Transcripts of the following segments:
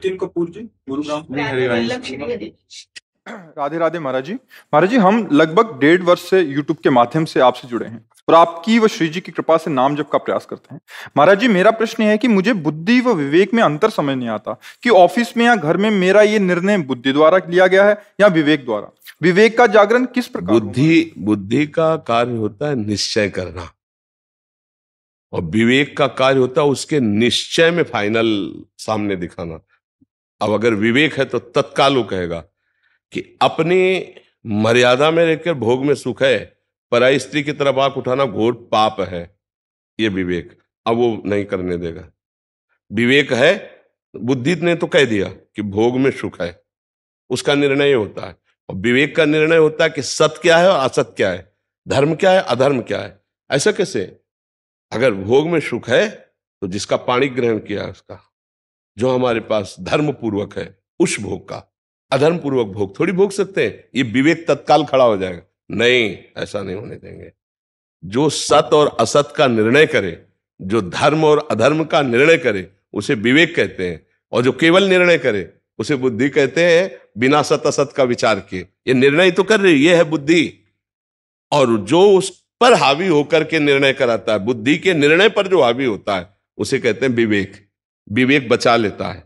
नितिन कपूर जी गुरुग्राम राधे राधे महाराज जी महाराज जी हम लगभग डेढ़ वर्ष से यूट्यूब के माध्यम से आपसे जुड़े हैं और आपकी व श्री जी की कृपा से नाम जप का प्रयास करते हैं महाराज जी मेरा प्रश्न है कि मुझे बुद्धि व विवेक में अंतर समझ नहीं आता कि ऑफिस में या घर में मेरा ये निर्णय बुद्धि द्वारा लिया गया है या विवेक द्वारा विवेक का जागरण किस प्रकार बुद्धि बुद्धि का कार्य होता है निश्चय करना और विवेक का कार्य होता है उसके निश्चय में फाइनल सामने दिखाना अब अगर विवेक है तो तत्काल वो कहेगा कि अपनी मर्यादा में रहकर भोग में सुख है पराई स्त्री की तरफ आंख उठाना घोर पाप है ये विवेक अब वो नहीं करने देगा विवेक है बुद्धि ने तो कह दिया कि भोग में सुख है उसका निर्णय होता है और विवेक का निर्णय होता है कि सत्य क्या है और असत क्या है धर्म क्या है अधर्म क्या है ऐसा कैसे अगर भोग में सुख है तो जिसका पाणी ग्रहण किया उसका जो हमारे पास धर्म पूर्वक है उस भोग का अधर्म पूर्वक भोग थोड़ी भोग सकते हैं ये विवेक तत्काल खड़ा हो जाएगा नहीं ऐसा नहीं होने देंगे जो सत और असत का निर्णय करे जो धर्म और अधर्म का निर्णय करे उसे विवेक कहते हैं और जो केवल निर्णय करे उसे बुद्धि कहते हैं बिना सत असत का विचार किए ये निर्णय तो कर रही ये है बुद्धि और जो उस पर हावी होकर के निर्णय कराता है बुद्धि के निर्णय पर जो हावी होता है उसे कहते हैं विवेक विवेक बचा लेता है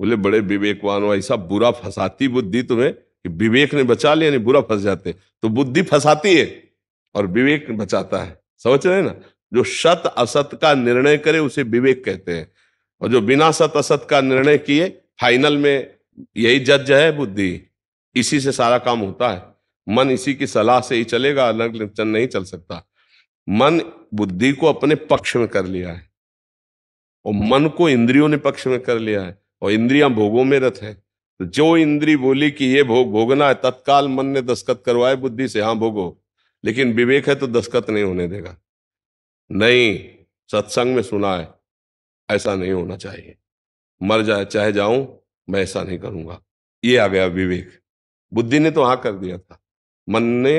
बोले बड़े विवेकवान हो ऐसा बुरा फंसाती बुद्धि तुम्हें कि विवेक ने बचा लिया नहीं बुरा फंस जाते तो बुद्धि फंसाती है और विवेक बचाता है समझ रहे ना जो सत असत का निर्णय करे उसे विवेक कहते हैं और जो बिना सत असत का निर्णय किए फाइनल में यही जज है बुद्धि इसी से सारा काम होता है मन इसी की सलाह से ही चलेगा अलग नहीं चल सकता मन बुद्धि को अपने पक्ष में कर लिया है और मन को इंद्रियों ने पक्ष में कर लिया है और इंद्रियां भोगों में रथ है तो जो इंद्री बोली कि ये भोग भोगना है तत्काल मन ने दस्खत करवाए बुद्धि से हाँ भोगो लेकिन विवेक है तो दस्खत नहीं होने देगा नहीं सत्संग में सुना है ऐसा नहीं होना चाहिए मर जाए चाहे जाऊं मैं ऐसा नहीं करूंगा ये आ गया विवेक बुद्धि ने तो हाँ कर दिया था मन ने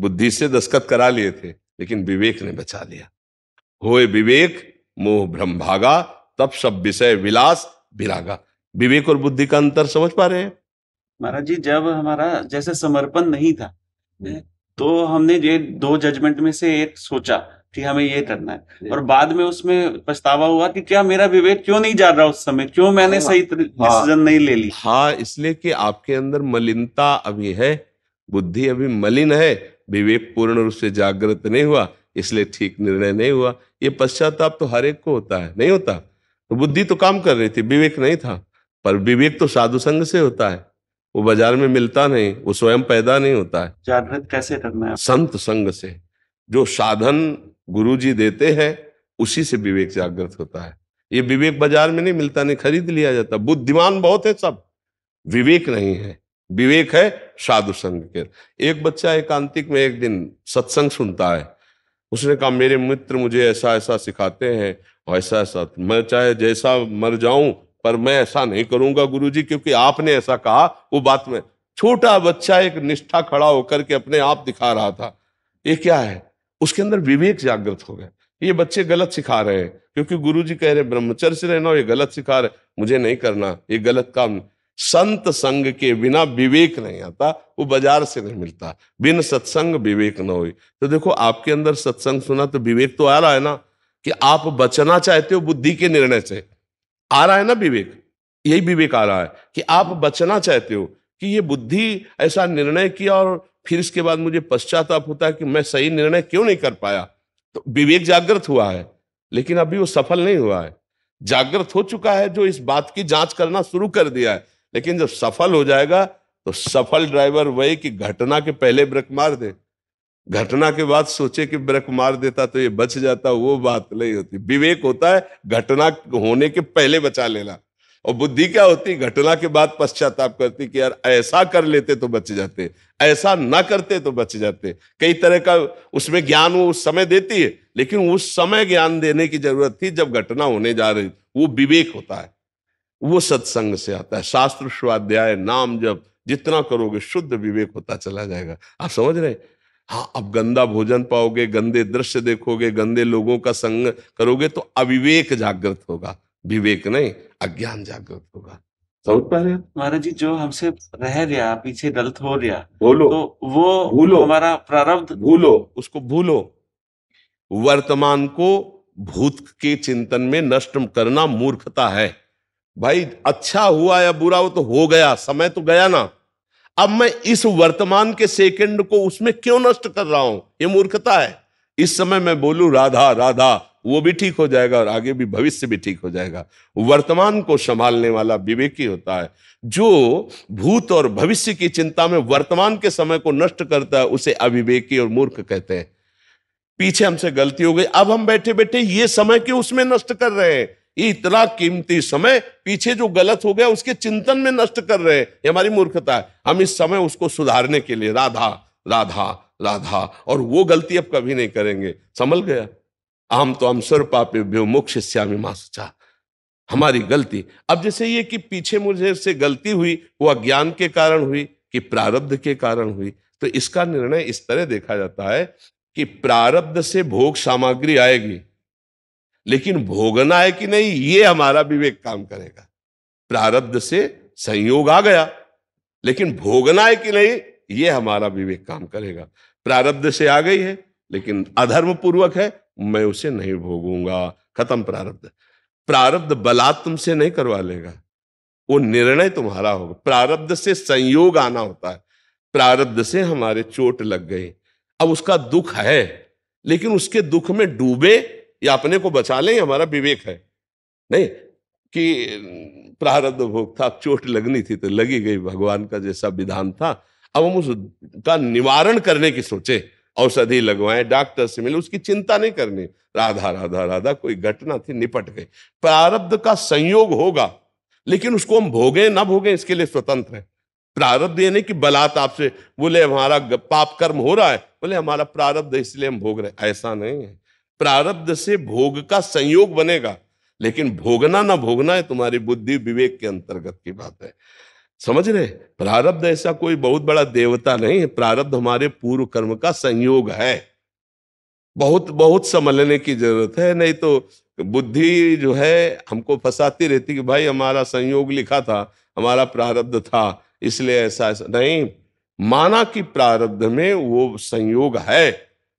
बुद्धि से दस्खत करा लिए थे लेकिन विवेक ने बचा लिया होए विवेक मोह भ्रम भागा तब सब विषय विलास विरागा विवेक और बुद्धि का अंतर समझ पा रहे हैं महाराज जी जब हमारा जैसे समर्पण नहीं था हम्म। तो हमने ये दो जजमेंट में से एक सोचा कि हमें ये करना है हम्म। और बाद में उसमें पछतावा हुआ कि क्या मेरा विवेक क्यों नहीं जा रहा उस समय क्यों मैंने हाँ। सही डिसीजन हाँ। नहीं ले ली हाँ इसलिए कि आपके अंदर मलिनता अभी है बुद्धि अभी मलिन है विवेक पूर्ण रूप से जागृत नहीं हुआ इसलिए ठीक निर्णय नहीं हुआ ये पश्चाताप तो हर एक को होता है नहीं होता तो बुद्धि तो काम कर रही थी विवेक नहीं था पर विवेक तो साधु संग से होता है वो बाजार में मिलता नहीं वो स्वयं पैदा नहीं होता है जागृत कैसे करना है संत संग से जो साधन गुरु जी देते हैं उसी से विवेक जागृत होता है ये विवेक बाजार में नहीं मिलता नहीं खरीद लिया जाता बुद्धिमान बहुत है सब विवेक नहीं है विवेक है साधु संघ के एक बच्चा एकांतिक में एक दिन सत्संग सुनता है उसने कहा मेरे मित्र मुझे ऐसा ऐसा सिखाते हैं और ऐसा ऐसा मैं चाहे जैसा मर जाऊं पर मैं ऐसा नहीं करूंगा गुरु जी क्योंकि आपने ऐसा कहा वो बात में छोटा बच्चा एक निष्ठा खड़ा होकर के अपने आप दिखा रहा था ये क्या है उसके अंदर विवेक जागृत हो गया ये बच्चे गलत सिखा रहे हैं क्योंकि गुरुजी कह रहे ब्रह्मचर्य से रहना ये गलत सिखा रहे मुझे नहीं करना ये गलत काम संत संग के बिना विवेक नहीं आता वो बाजार से नहीं मिलता बिन सत्संग विवेक न हो तो देखो आपके अंदर सत्संग सुना तो विवेक तो आ रहा है ना कि आप बचना चाहते हो बुद्धि के निर्णय से आ रहा है ना विवेक यही विवेक आ रहा है कि आप बचना चाहते हो कि ये बुद्धि ऐसा निर्णय किया और फिर इसके बाद मुझे पश्चाताप होता है कि मैं सही निर्णय क्यों नहीं कर पाया तो विवेक जागृत हुआ है लेकिन अभी वो सफल नहीं हुआ है जागृत हो चुका है जो इस बात की जांच करना शुरू कर दिया है लेकिन जब सफल हो जाएगा तो सफल ड्राइवर वही कि घटना के पहले ब्रेक मार दे घटना के बाद सोचे कि ब्रेक मार देता तो ये बच जाता वो बात नहीं होती विवेक होता है घटना होने के पहले बचा लेना और बुद्धि क्या होती घटना के बाद पश्चाताप करती कि यार ऐसा कर लेते तो बच जाते ऐसा ना करते तो बच जाते कई तरह का उसमें ज्ञान वो उस समय देती है लेकिन उस समय ज्ञान देने की जरूरत थी जब घटना होने जा रही वो विवेक होता है वो सत्संग से आता है शास्त्र स्वाध्याय नाम जब जितना करोगे शुद्ध विवेक होता चला जाएगा आप समझ रहे हाँ अब गंदा भोजन पाओगे गंदे दृश्य देखोगे गंदे लोगों का संग करोगे तो अविवेक जागृत होगा विवेक नहीं अज्ञान जागृत होगा समझ पा रहे महाराज जी जो हमसे रह रहा पीछे गलत हो रहा बोलो तो वो भूलो हमारा प्रारब्ध भूलो उसको भूलो वर्तमान को भूत के चिंतन में नष्ट करना मूर्खता है भाई अच्छा हुआ या बुरा हो तो हो गया समय तो गया ना अब मैं इस वर्तमान के सेकंड को उसमें क्यों नष्ट कर रहा हूं ये मूर्खता है इस समय मैं बोलू राधा राधा वो भी ठीक हो जाएगा और आगे भी भविष्य भी ठीक हो जाएगा वर्तमान को संभालने वाला विवेकी होता है जो भूत और भविष्य की चिंता में वर्तमान के समय को नष्ट करता है उसे अविवेकी और मूर्ख कहते हैं पीछे हमसे गलती हो गई अब हम बैठे बैठे ये समय क्यों उसमें नष्ट कर रहे हैं ये इतना कीमती समय पीछे जो गलत हो गया उसके चिंतन में नष्ट कर रहे हैं ये हमारी मूर्खता है हम इस समय उसको सुधारने के लिए राधा राधा राधा और वो गलती अब कभी नहीं करेंगे समझ गया आम तो हम स्वर पापे भ्यो मोक्ष श्यामी मासचा हमारी गलती अब जैसे ये कि पीछे मुझे से गलती हुई वो अज्ञान के कारण हुई कि प्रारब्ध के कारण हुई तो इसका निर्णय इस तरह देखा जाता है कि प्रारब्ध से भोग सामग्री आएगी लेकिन भोगना है कि नहीं ये हमारा विवेक काम करेगा प्रारब्ध से संयोग आ गया लेकिन भोगना है कि नहीं ये हमारा विवेक काम करेगा प्रारब्ध से आ गई है लेकिन अधर्म पूर्वक है मैं उसे नहीं भोगूंगा खत्म प्रारब्ध प्रारब्ध बलात् तुमसे नहीं करवा लेगा वो निर्णय तुम्हारा होगा प्रारब्ध से संयोग आना होता है प्रारब्ध से हमारे चोट लग गई अब उसका दुख है लेकिन उसके दुख में डूबे या अपने को बचा लें हमारा विवेक है नहीं कि प्रारब्ध भोग था चोट लगनी थी तो लगी गई भगवान का जैसा विधान था अब हम उसका निवारण करने की सोचे औषधि लगवाए डॉक्टर से मिले उसकी चिंता नहीं करनी राधा राधा राधा कोई घटना थी निपट गई प्रारब्ध का संयोग होगा लेकिन उसको हम भोगे ना भोगे इसके लिए स्वतंत्र है प्रारब्ध ये नहीं कि बलात् आपसे बोले हमारा पाप कर्म हो रहा है बोले हमारा प्रारब्ध इसलिए हम भोग रहे ऐसा नहीं है प्रारब्ध से भोग का संयोग बनेगा लेकिन भोगना ना भोगना है तुम्हारी बुद्धि विवेक के अंतर्गत की बात है समझ रहे प्रारब्ध ऐसा कोई बहुत बड़ा देवता नहीं है प्रारब्ध हमारे पूर्व कर्म का संयोग है बहुत बहुत समझने की जरूरत है नहीं तो बुद्धि जो है हमको फंसाती रहती कि भाई हमारा संयोग लिखा था हमारा प्रारब्ध था इसलिए ऐसा ऐसा नहीं माना कि प्रारब्ध में वो संयोग है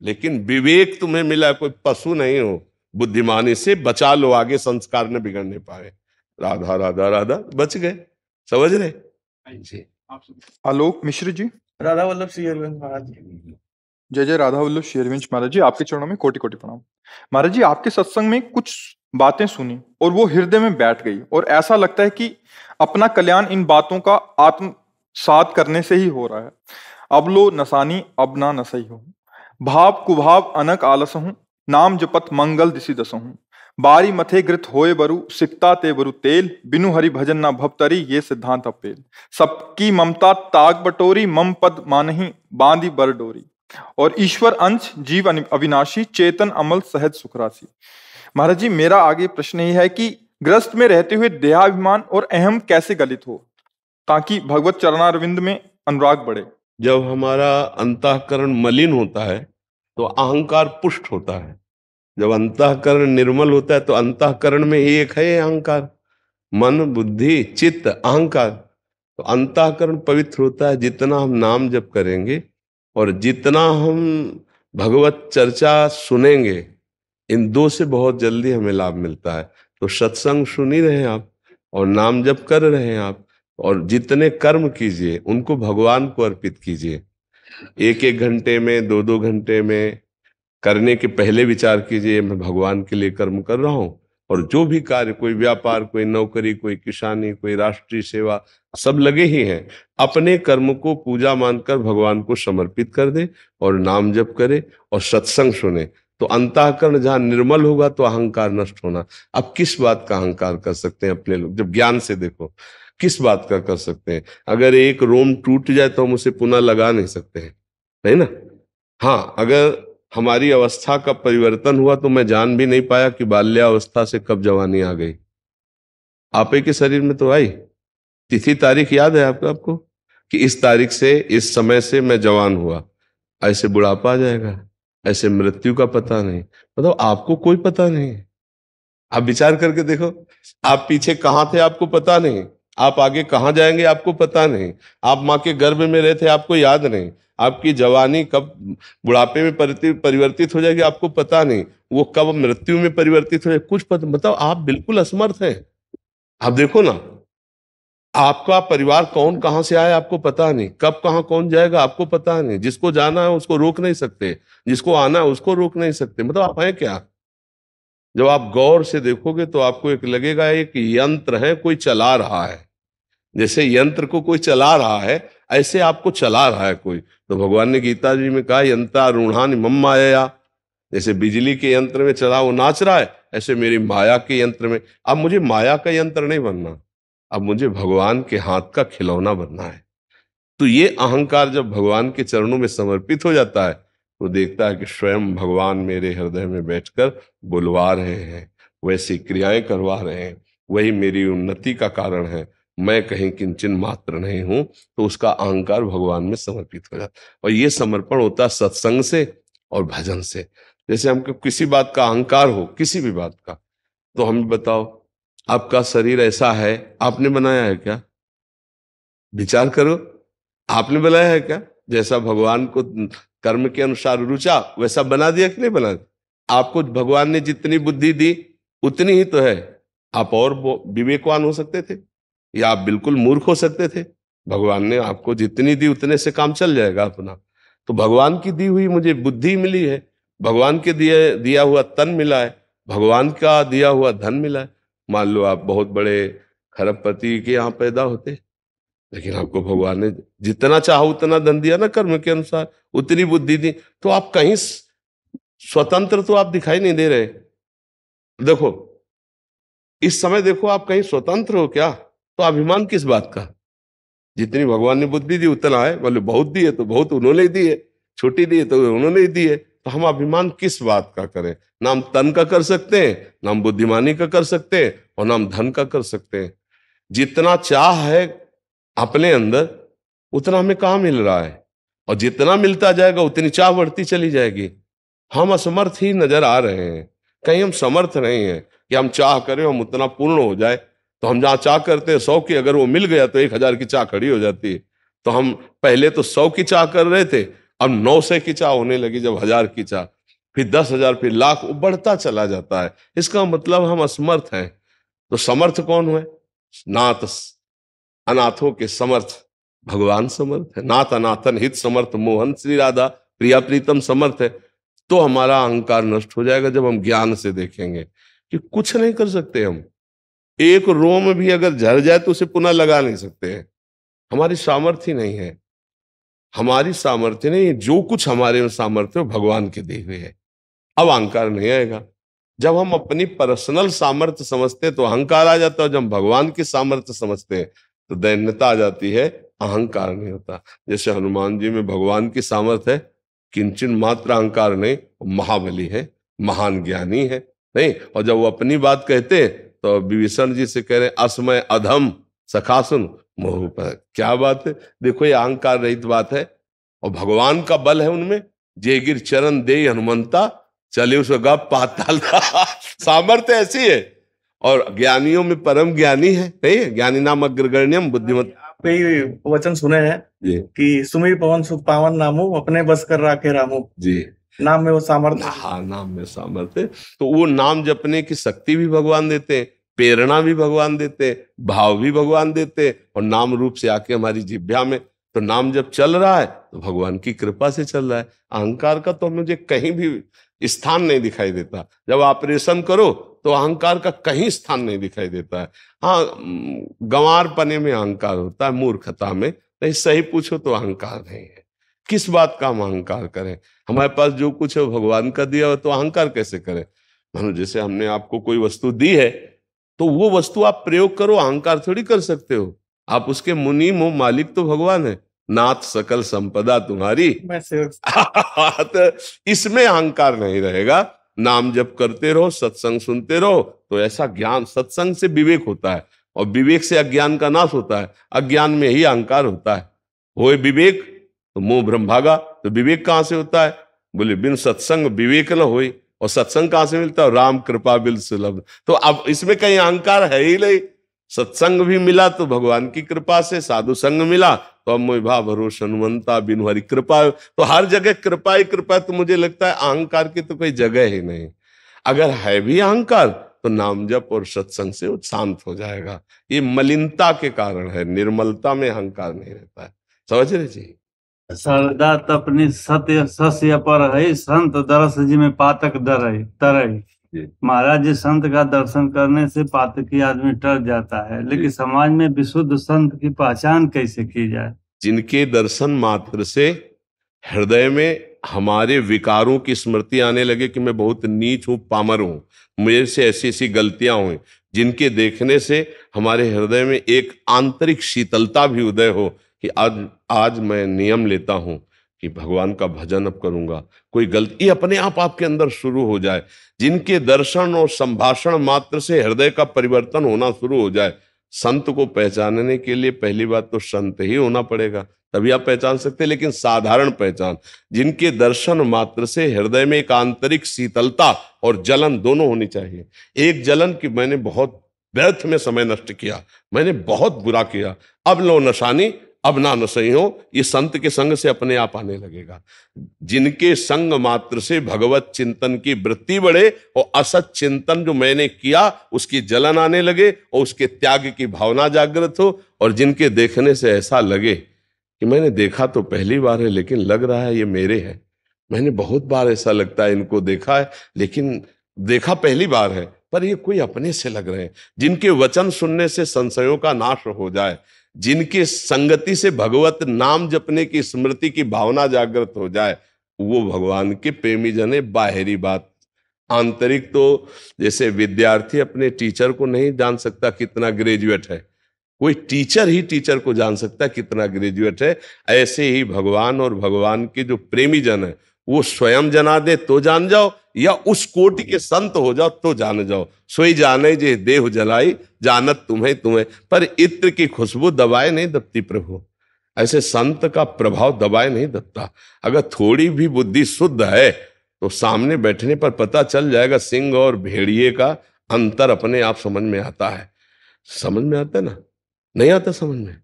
लेकिन विवेक तुम्हें मिला कोई पशु नहीं हो बुद्धिमानी से बचा लो आगे संस्कार न बिगड़ने पाए राधा राधा राधा बच गए समझ रहे आलोक मिश्र जी राधा वल्लभ श्री अरविंद महाराज जय जय राधा वल्लभ श्री अरविंद महाराज जी आपके चरणों में कोटि कोटि प्रणाम महाराज जी आपके सत्संग में कुछ बातें सुनी और वो हृदय में बैठ गई और ऐसा लगता है कि अपना कल्याण इन बातों का आत्म करने से ही हो रहा है अब लो नसानी अब ना नसई हो भाव कुभाव अनक हूं नाम जपत मंगल दिशि हूं बारी मथे घृत होए बरु सिकता ते बरु तेल बिनु हरि भजन ना भवतरी ये सिद्धांत अपेल सबकी ममता ताग बटोरी मम पद मानही बांधी बर डोरी और ईश्वर अंश जीव अविनाशी चेतन अमल सहज सुखरासी महाराज जी मेरा आगे प्रश्न ये है कि ग्रस्त में रहते हुए देहाभिमान और अहम कैसे गलित हो ताकि भगवत चरणारविंद में अनुराग बढ़े जब हमारा अंतकरण मलिन होता है तो अहंकार पुष्ट होता है जब अंतकरण निर्मल होता है तो अंतकरण में ही एक है अहंकार मन बुद्धि चित्त अहंकार तो अंतकरण पवित्र होता है जितना हम नाम जप करेंगे और जितना हम भगवत चर्चा सुनेंगे इन दो से बहुत जल्दी हमें लाभ मिलता है तो सत्संग सुन ही रहे हैं आप और नाम जप कर रहे हैं आप और जितने कर्म कीजिए उनको भगवान को अर्पित कीजिए एक एक घंटे में दो दो घंटे में करने के पहले विचार कीजिए मैं भगवान के लिए कर्म कर रहा हूं और जो भी कार्य कोई व्यापार कोई नौकरी कोई किसानी कोई राष्ट्रीय सेवा सब लगे ही हैं अपने कर्म को पूजा मानकर भगवान को समर्पित कर दे और नाम जप करे और सत्संग सुने तो अंतःकरण जहां निर्मल होगा तो अहंकार नष्ट होना अब किस बात का अहंकार कर सकते हैं अपने लोग जब ज्ञान से देखो किस बात का कर सकते हैं अगर एक रोम टूट जाए तो हम उसे पुनः लगा नहीं सकते हैं है ना हाँ अगर हमारी अवस्था का परिवर्तन हुआ तो मैं जान भी नहीं पाया कि बाल्यावस्था से कब जवानी आ गई आपे के शरीर में तो आई तिथि तारीख याद है आपका आपको कि इस तारीख से इस समय से मैं जवान हुआ ऐसे बुढ़ापा आ जाएगा ऐसे मृत्यु का पता नहीं मतलब तो आपको कोई पता नहीं आप विचार करके देखो आप पीछे कहाँ थे आपको पता नहीं आप आगे कहाँ जाएंगे आपको पता नहीं आप माँ के गर्भ में रहे थे आपको याद नहीं आपकी जवानी कब बुढ़ापे में परिवर्तित हो जाएगी आपको पता नहीं वो कब मृत्यु में परिवर्तित हो जाएगी कुछ पता मतलब आप बिल्कुल असमर्थ हैं आप देखो ना आपका परिवार कौन कहाँ से आया आपको पता नहीं कब कहाँ कौन जाएगा आपको पता नहीं जिसको जाना है उसको रोक नहीं सकते जिसको आना है उसको रोक नहीं सकते मतलब आप हैं क्या जब आप गौर से देखोगे तो आपको एक लगेगा एक यंत्र है कोई चला रहा है जैसे यंत्र को कोई चला रहा है ऐसे आपको चला रहा है कोई तो भगवान ने गीता जी में कहा यंता रूढ़ान मम माया जैसे बिजली के यंत्र में चला वो नाच रहा है ऐसे मेरी माया के यंत्र में अब मुझे माया का यंत्र नहीं बनना अब मुझे भगवान के हाथ का खिलौना बनना है तो ये अहंकार जब भगवान के चरणों में समर्पित हो जाता है तो देखता है कि स्वयं भगवान मेरे हृदय में बैठकर बुलवा रहे हैं वैसी क्रियाएं करवा रहे हैं वही मेरी उन्नति का कारण है मैं कहीं किंचन मात्र नहीं हूं तो उसका अहंकार भगवान में समर्पित हो जाता और ये समर्पण होता है सत्संग से और भजन से जैसे हमको किसी बात का अहंकार हो किसी भी बात का तो हम बताओ आपका शरीर ऐसा है आपने बनाया है क्या विचार करो आपने बनाया है क्या जैसा भगवान को कर्म के अनुसार रुचा वैसा बना दिया कि नहीं बना दिया आपको भगवान ने जितनी बुद्धि दी उतनी ही तो है आप और विवेकवान हो सकते थे या आप बिल्कुल मूर्ख हो सकते थे भगवान ने आपको जितनी दी उतने से काम चल जाएगा अपना तो भगवान की दी हुई मुझे बुद्धि मिली है भगवान के दिए दिया हुआ तन मिला है भगवान का दिया हुआ धन मिला है मान लो आप बहुत बड़े खरबपति के यहाँ पैदा होते लेकिन आपको भगवान ने जितना चाहो उतना धन दिया ना कर्म के अनुसार उतनी बुद्धि दी तो आप कहीं स्वतंत्र तो आप दिखाई नहीं दे रहे देखो इस समय देखो आप कहीं स्वतंत्र हो क्या तो अभिमान किस बात का जितनी भगवान ने बुद्धि दी उतना है बोले बहुत दी है तो बहुत उन्होंने दी है छोटी दी है तो उन्होंने ही दी है तो हम अभिमान किस बात का करें ना हम तन का कर सकते हैं ना हम बुद्धिमानी का कर सकते हैं और ना हम धन का कर सकते हैं जितना चाह है अपने अंदर उतना हमें कहाँ मिल रहा है और जितना मिलता जाएगा उतनी चाह बढ़ती चली जाएगी हम असमर्थ ही नजर आ रहे हैं कहीं हम समर्थ नहीं है कि हम चाह करें हम उतना पूर्ण हो जाए तो हम जहाँ चाह करते हैं सौ की अगर वो मिल गया तो एक हजार की चाह खड़ी हो जाती है तो हम पहले तो सौ की चाह कर रहे थे अब नौ सौ की चाह होने लगी जब हजार की चाह फिर दस हजार फिर लाख वो बढ़ता चला जाता है इसका मतलब हम असमर्थ हैं तो समर्थ कौन है नाथ अनाथों के समर्थ भगवान समर्थ है नाथ अनाथन हित समर्थ मोहन श्री राधा प्रिया प्रीतम समर्थ है तो हमारा अहंकार नष्ट हो जाएगा जब हम ज्ञान से देखेंगे कि कुछ नहीं कर सकते हम एक रोम भी अगर झर जाए तो उसे पुनः लगा नहीं सकते हैं हमारी सामर्थ्य नहीं है हमारी सामर्थ्य नहीं है जो कुछ हमारे में सामर्थ्य भगवान के दे हुए है अब अहंकार नहीं आएगा जब हम अपनी पर्सनल सामर्थ्य समझते हैं तो अहंकार आ जाता है जब भगवान की सामर्थ्य समझते हैं तो दैन्यता आ जाती है अहंकार नहीं होता जैसे हनुमान जी में भगवान की सामर्थ्य है किंचन मात्र अहंकार नहीं महाबली है महान ज्ञानी है नहीं और जब वो अपनी बात कहते हैं तो विभीषण जी से कह रहे असमय अधम सखा सुन मोह क्या बात है देखो ये अहंकार रहित बात है और भगवान का बल है उनमें जय गिर चरण दे हनुमंता चले उस गप पाताल सामर्थ्य ऐसी है और ज्ञानियों में परम ज्ञानी है नहीं ज्ञानी नाम अग्रगण्यम बुद्धिमत हाँ आपके वचन सुने हैं कि सुमी पवन सुख पावन नामो अपने बस कर राखे रामो जी नाम में वो सामर्थ्य हाँ नाम में सामर्थ्य तो वो नाम जपने की शक्ति भी भगवान देते हैं प्रेरणा भी भगवान देते भाव भी भगवान देते और नाम रूप से आके हमारी जिभ्या में तो नाम जब चल रहा है तो भगवान की कृपा से चल रहा है अहंकार का तो मुझे कहीं भी स्थान नहीं दिखाई देता जब ऑपरेशन करो तो अहंकार का कहीं स्थान नहीं दिखाई देता है हाँ गंवार पने में अहंकार होता है मूर्खता में नहीं सही पूछो तो अहंकार नहीं है किस बात का हम अहंकार करें हमारे पास जो कुछ है भगवान का दिया हो तो अहंकार कैसे करें मानो जैसे हमने आपको कोई वस्तु दी है तो वो वस्तु आप प्रयोग करो अहंकार थोड़ी कर सकते हो आप उसके मुनि हो मालिक तो भगवान है नाथ सकल संपदा तुम्हारी तो इसमें अहंकार नहीं रहेगा नाम जप करते रहो सत्संग सुनते रहो तो ऐसा ज्ञान सत्संग से विवेक होता है और विवेक से अज्ञान का नाश होता है अज्ञान में ही अहंकार होता है होए विवेक तो मोह भ्रम भागा तो विवेक कहाँ से होता है बोले बिन सत्संग विवेक न होए और सत्संग कहां से मिलता है राम कृपा बिल सुलभ तो अब इसमें कहीं अहंकार है ही नहीं सत्संग भी मिला तो भगवान की कृपा से साधु संग मिला तो अब मोह भरोस हनुमंता बिन हरी कृपा तो हर जगह कृपा ही कृपा तो मुझे लगता है अहंकार की तो कोई जगह ही नहीं अगर है भी अहंकार तो नाम जप और सत्संग से शांत हो जाएगा ये मलिनता के कारण है निर्मलता में अहंकार नहीं रहता है समझ रहे जी सरदा तपनी सत्य सस्य पर है संत दरस जी में पातक दर है महाराज जी संत का दर्शन करने से पातकी आदमी टर जाता है लेकिन समाज में विशुद्ध संत की पहचान कैसे की जाए जिनके दर्शन मात्र से हृदय में हमारे विकारों की स्मृति आने लगे कि मैं बहुत नीच हूँ पामर हूँ मुझे से ऐसी ऐसी गलतियां हुई जिनके देखने से हमारे हृदय में एक आंतरिक शीतलता भी उदय हो कि आज आज मैं नियम लेता हूं कि भगवान का भजन अब करूंगा कोई गलती अपने आप आपके अंदर शुरू हो जाए जिनके दर्शन और संभाषण मात्र से हृदय का परिवर्तन होना शुरू हो जाए संत को पहचानने के लिए पहली बात तो संत ही होना पड़ेगा तभी आप पहचान सकते हैं लेकिन साधारण पहचान जिनके दर्शन मात्र से हृदय में एक आंतरिक शीतलता और जलन दोनों होनी चाहिए एक जलन की मैंने बहुत व्यर्थ में समय नष्ट किया मैंने बहुत बुरा किया अब लो नशानी अब ना नसही हो ये संत के संग से अपने आप आने लगेगा जिनके संग मात्र से भगवत चिंतन की वृत्ति बढ़े और असत चिंतन जो मैंने किया उसकी जलन आने लगे और उसके त्याग की भावना जागृत हो और जिनके देखने से ऐसा लगे कि मैंने देखा तो पहली बार है लेकिन लग रहा है ये मेरे हैं मैंने बहुत बार ऐसा लगता है इनको देखा है लेकिन देखा पहली बार है पर ये कोई अपने से लग रहे हैं जिनके वचन सुनने से संशयों का नाश हो जाए जिनकी संगति से भगवत नाम जपने की स्मृति की भावना जागृत हो जाए वो भगवान के प्रेमी जने बाहरी बात आंतरिक तो जैसे विद्यार्थी अपने टीचर को नहीं जान सकता कितना ग्रेजुएट है कोई टीचर ही टीचर को जान सकता कितना ग्रेजुएट है ऐसे ही भगवान और भगवान के जो प्रेमी जन है वो स्वयं जना दे तो जान जाओ या उस कोटि के संत हो जाओ तो जान जाओ सोई जाने जे देह जलाई जानत तुम्हें तुम्हें पर इत्र की खुशबू दबाए नहीं दबती प्रभु ऐसे संत का प्रभाव दबाए नहीं दबता अगर थोड़ी भी बुद्धि शुद्ध है तो सामने बैठने पर पता चल जाएगा सिंह और भेड़िए का अंतर अपने आप समझ में आता है समझ में आता है ना नहीं आता समझ में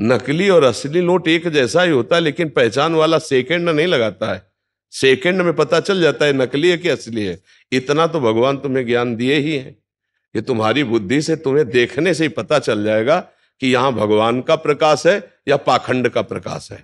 नकली और असली नोट एक जैसा ही होता है लेकिन पहचान वाला सेकंड नहीं लगाता है सेकंड में पता चल जाता है नकली है कि असली है इतना तो भगवान तुम्हें ज्ञान दिए ही है ये तुम्हारी बुद्धि से तुम्हें देखने से ही पता चल जाएगा कि यहाँ भगवान का प्रकाश है या पाखंड का प्रकाश है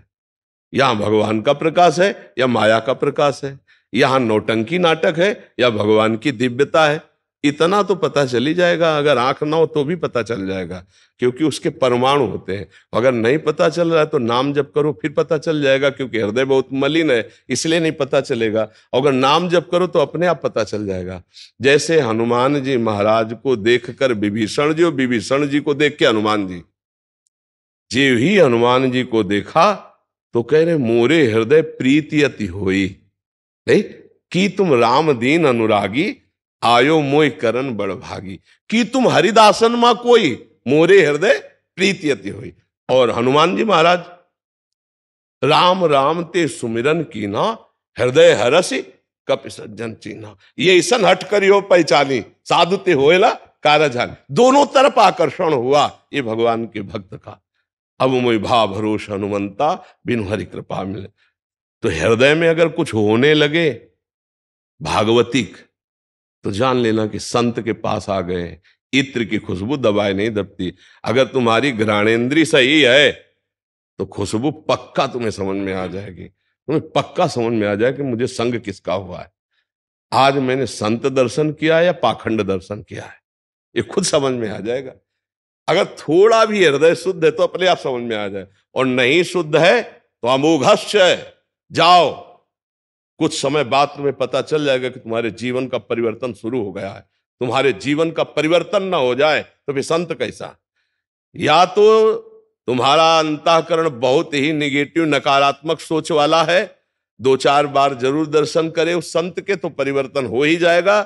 यहां भगवान का प्रकाश है या माया का प्रकाश है यहाँ नौटंकी नाटक है या भगवान की दिव्यता है इतना तो पता चल ही जाएगा अगर आंख ना हो तो भी पता चल जाएगा क्योंकि उसके परमाणु होते हैं अगर नहीं पता चल रहा है तो नाम जप करो फिर पता चल जाएगा क्योंकि हृदय बहुत मलिन है इसलिए नहीं पता चलेगा अगर नाम जप करो तो अपने आप पता चल जाएगा जैसे हनुमान जी महाराज को देखकर विभीषण जी और विभीषण जी को देख के हनुमान जी जे ही हनुमान जी को देखा तो कह रहे मोरे हृदय प्रीति अति हो कि तुम राम दीन अनुरागी आयो मोय करण बड़भागी कि तुम हरिदासन मा कोई मोरे हृदय प्रीतियति हुई और हनुमान जी महाराज राम राम ते सुमिरन की ना हृदय हरस कप सज्जन चीना ये ईसन हट करियो पहचानी साधु ते हो कारजान दोनों तरफ आकर्षण हुआ ये भगवान के भक्त का अब मोई भा भरोस हनुमंता बिनु हरि कृपा मिले तो हृदय में अगर कुछ होने लगे भागवतिक तो जान लेना कि संत के पास आ गए इत्र की खुशबू दबाए नहीं दबती अगर तुम्हारी घ्राणेन्द्री सही है तो खुशबू पक्का तुम्हें समझ में आ जाएगी तुम्हें पक्का समझ में आ जाए कि मुझे संग किसका हुआ है आज मैंने संत दर्शन किया या पाखंड दर्शन किया है ये खुद समझ में आ जाएगा अगर थोड़ा भी हृदय शुद्ध है तो अपने आप समझ में आ जाए और नहीं शुद्ध है तो अमोघस्य जाओ कुछ समय बाद तुम्हें पता चल जाएगा कि तुम्हारे जीवन का परिवर्तन शुरू हो गया है तुम्हारे जीवन का परिवर्तन ना हो जाए तो फिर संत कैसा या तो तुम्हारा अंतकरण बहुत ही निगेटिव नकारात्मक सोच वाला है दो चार बार जरूर दर्शन करे उस संत के तो परिवर्तन हो ही जाएगा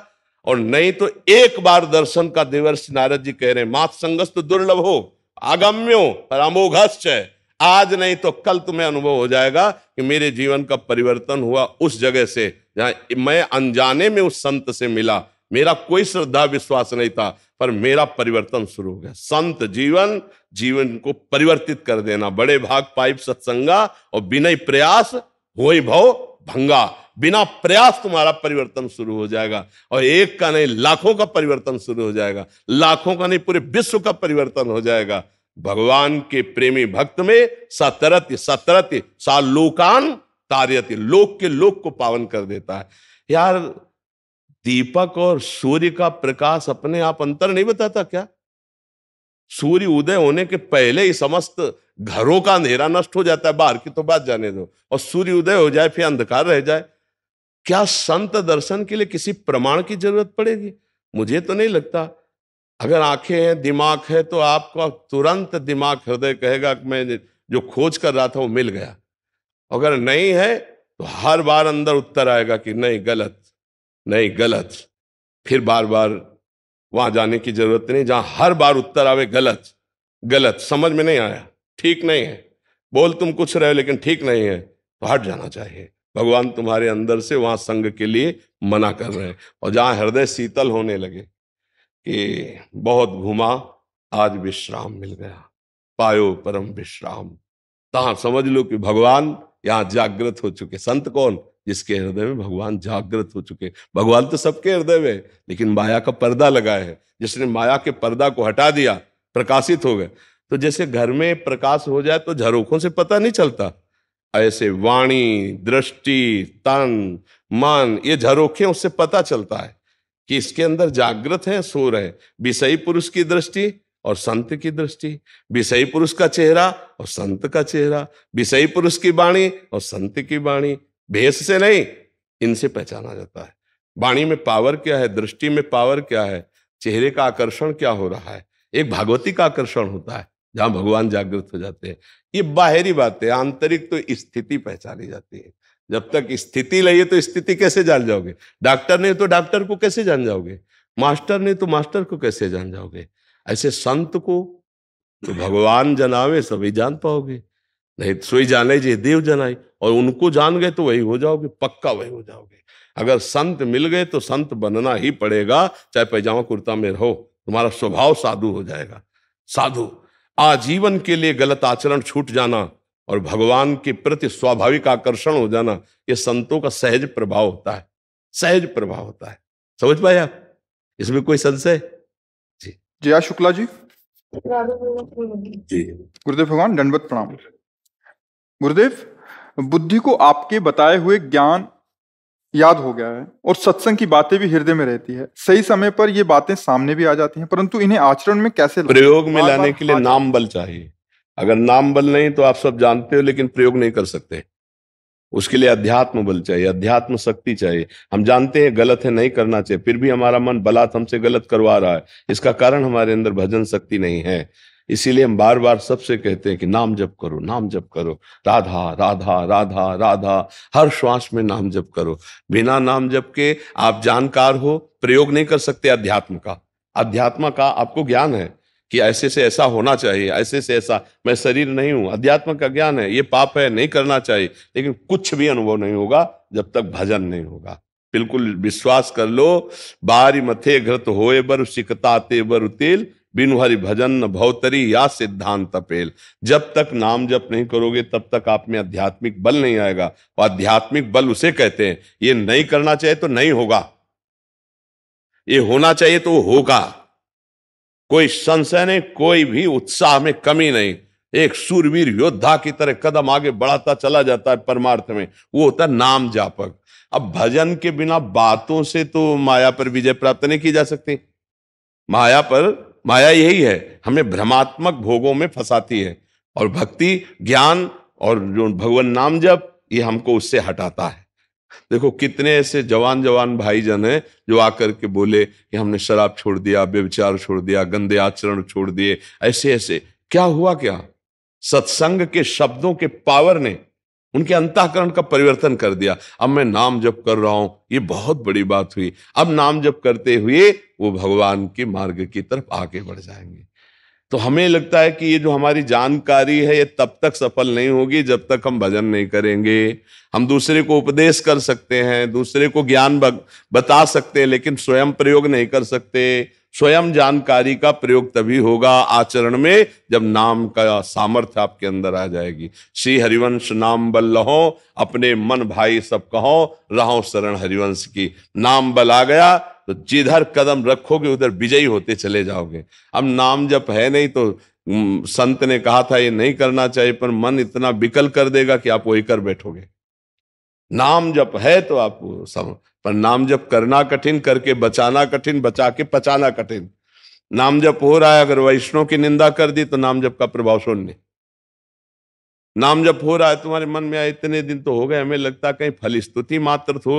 और नहीं तो एक बार दर्शन का देवर्ष नारद जी कह रहे हैं मात संगस्त दुर्लभ हो आगम्यो परामोघ है आज नहीं तो कल तुम्हें अनुभव हो जाएगा कि मेरे जीवन का परिवर्तन हुआ उस जगह से जहां मैं अनजाने में उस संत से मिला मेरा कोई श्रद्धा विश्वास नहीं था पर मेरा परिवर्तन शुरू हो गया संत जीवन जीवन को परिवर्तित कर देना बड़े भाग पाइप सत्संगा और बिना प्रयास हो भव भंगा बिना प्रयास तुम्हारा परिवर्तन शुरू हो जाएगा और एक का नहीं लाखों का परिवर्तन शुरू हो जाएगा लाखों का नहीं पूरे विश्व का परिवर्तन हो जाएगा भगवान के प्रेमी भक्त में सतरत्य सतरत्य सालोकान तार्यति लोक के लोक को पावन कर देता है यार दीपक और सूर्य का प्रकाश अपने आप अंतर नहीं बताता क्या सूर्य उदय होने के पहले ही समस्त घरों का अंधेरा नष्ट हो जाता है बाहर की तो बात जाने दो और सूर्य उदय हो जाए फिर अंधकार रह जाए क्या संत दर्शन के लिए किसी प्रमाण की जरूरत पड़ेगी मुझे तो नहीं लगता अगर आंखें हैं दिमाग है तो आपका तुरंत दिमाग हृदय कहेगा कि मैं जो खोज कर रहा था वो मिल गया अगर नहीं है तो हर बार अंदर उत्तर आएगा कि नहीं गलत नहीं गलत फिर बार बार वहां जाने की जरूरत नहीं जहां हर बार उत्तर आवे गलत गलत समझ में नहीं आया ठीक नहीं है बोल तुम कुछ रहे हो लेकिन ठीक नहीं है तो हट जाना चाहिए भगवान तुम्हारे अंदर से वहां संग के लिए मना कर रहे हैं और जहां हृदय शीतल होने लगे कि बहुत घूमा आज विश्राम मिल गया पायो परम विश्राम तहा समझ लो कि भगवान यहाँ जागृत हो चुके संत कौन जिसके हृदय में भगवान जागृत हो चुके भगवान तो सबके हृदय में लेकिन माया का पर्दा लगा है जिसने माया के पर्दा को हटा दिया प्रकाशित हो गए तो जैसे घर में प्रकाश हो जाए तो झरोखों से पता नहीं चलता ऐसे वाणी दृष्टि तन मन ये झरोखे उससे पता चलता है कि इसके अंदर जागृत है सो रहे विषयी पुरुष की दृष्टि और संत की दृष्टि विषयी पुरुष का चेहरा और संत का चेहरा विषयी पुरुष की वाणी और संत की वाणी भेष से नहीं इनसे पहचाना जाता है वाणी में पावर क्या है दृष्टि में पावर क्या है चेहरे का आकर्षण क्या हो रहा है एक भागवती का आकर्षण होता है जहां भगवान जागृत हो जाते हैं ये बाहरी बातें आंतरिक तो स्थिति पहचानी जाती है जब तक स्थिति है तो स्थिति कैसे जान जाओगे डॉक्टर नहीं तो डॉक्टर को कैसे जान जाओगे मास्टर नहीं तो मास्टर को कैसे जान जाओगे ऐसे संत को तो भगवान जनावे सभी जान पाओगे नहीं तो सोई जाने जी देव जनाए और उनको जान गए तो वही हो जाओगे पक्का वही हो जाओगे अगर संत मिल गए तो संत बनना ही पड़ेगा चाहे पैजामा कुर्ता में रहो तुम्हारा स्वभाव साधु हो जाएगा साधु आजीवन के लिए गलत आचरण छूट जाना और भगवान के प्रति स्वाभाविक आकर्षण हो जाना यह संतों का सहज प्रभाव होता है सहज प्रभाव होता है समझ पाए आप इसमें कोई संशय जी जया शुक्ला जी जी गुरुदेव भगवान दंडवत प्रणाम गुरुदेव बुद्धि को आपके बताए हुए ज्ञान याद हो गया है और सत्संग की बातें भी हृदय में रहती है सही समय पर ये बातें सामने भी आ जाती हैं परंतु इन्हें आचरण में कैसे प्रयोग में लाने के लिए नाम बल चाहिए अगर नाम बल नहीं तो आप सब जानते हो लेकिन प्रयोग नहीं कर सकते उसके लिए अध्यात्म बल चाहिए अध्यात्म शक्ति चाहिए हम जानते हैं गलत है नहीं करना चाहिए फिर भी हमारा मन बलात् हमसे गलत करवा रहा है इसका कारण हमारे अंदर भजन शक्ति नहीं है इसीलिए हम बार बार सबसे कहते हैं कि नाम जप करो नाम जप करो राधा राधा राधा राधा हर श्वास में नाम जप करो बिना नाम जप के आप जानकार हो प्रयोग नहीं कर सकते अध्यात्म का अध्यात्म का आपको ज्ञान है कि ऐसे से ऐसा होना चाहिए ऐसे से ऐसा मैं शरीर नहीं हूं अध्यात्म का ज्ञान है ये पाप है नहीं करना चाहिए लेकिन कुछ भी अनुभव नहीं होगा जब तक भजन नहीं होगा बिल्कुल विश्वास कर लो बारी मथे घृत होए बर सिकताते बर तेल बिनु हरि भजन भौतरी या सिद्धांत पेल जब तक नाम जप नहीं करोगे तब तक आप में आध्यात्मिक बल नहीं आएगा और आध्यात्मिक बल उसे कहते हैं ये नहीं करना चाहिए तो नहीं होगा ये होना चाहिए तो होगा कोई संशय नहीं कोई भी उत्साह में कमी नहीं एक सूरवीर योद्धा की तरह कदम आगे बढ़ाता चला जाता है परमार्थ में वो होता है नाम जापक अब भजन के बिना बातों से तो माया पर विजय प्राप्त नहीं की जा सकती माया पर माया यही है हमें भ्रमात्मक भोगों में फंसाती है और भक्ति ज्ञान और जो भगवान नाम जप ये हमको उससे हटाता है देखो कितने ऐसे जवान जवान भाईजन हैं जो आकर के बोले कि हमने शराब छोड़ दिया व्यविचार छोड़ दिया गंदे आचरण छोड़ दिए ऐसे ऐसे क्या हुआ क्या सत्संग के शब्दों के पावर ने उनके अंतःकरण का परिवर्तन कर दिया अब मैं नाम जप कर रहा हूं ये बहुत बड़ी बात हुई अब नाम जप करते हुए वो भगवान के मार्ग की तरफ आगे बढ़ जाएंगे तो हमें लगता है कि ये जो हमारी जानकारी है ये तब तक सफल नहीं होगी जब तक हम भजन नहीं करेंगे हम दूसरे को उपदेश कर सकते हैं दूसरे को ज्ञान बता सकते हैं लेकिन स्वयं प्रयोग नहीं कर सकते स्वयं जानकारी का प्रयोग तभी होगा आचरण में जब नाम का सामर्थ्य आपके अंदर आ जाएगी श्री हरिवंश नाम बल लहो अपने मन भाई सब कहो रहो शरण हरिवंश की नाम बल आ गया तो जिधर कदम रखोगे उधर विजयी होते चले जाओगे अब नाम जब है नहीं तो संत ने कहा था ये नहीं करना चाहिए पर मन इतना विकल कर देगा कि आप वही कर बैठोगे नाम जब है तो आप सम पर नाम जब करना कठिन करके बचाना कठिन बचा के पचाना कठिन नाम जब हो रहा है अगर वैष्णव की निंदा कर दी तो नाम जब का प्रभाव शून्य नाम जब हो रहा है तुम्हारे मन में आए इतने दिन तो हो गए हमें लगता है कहीं फल स्तुति मात्र थो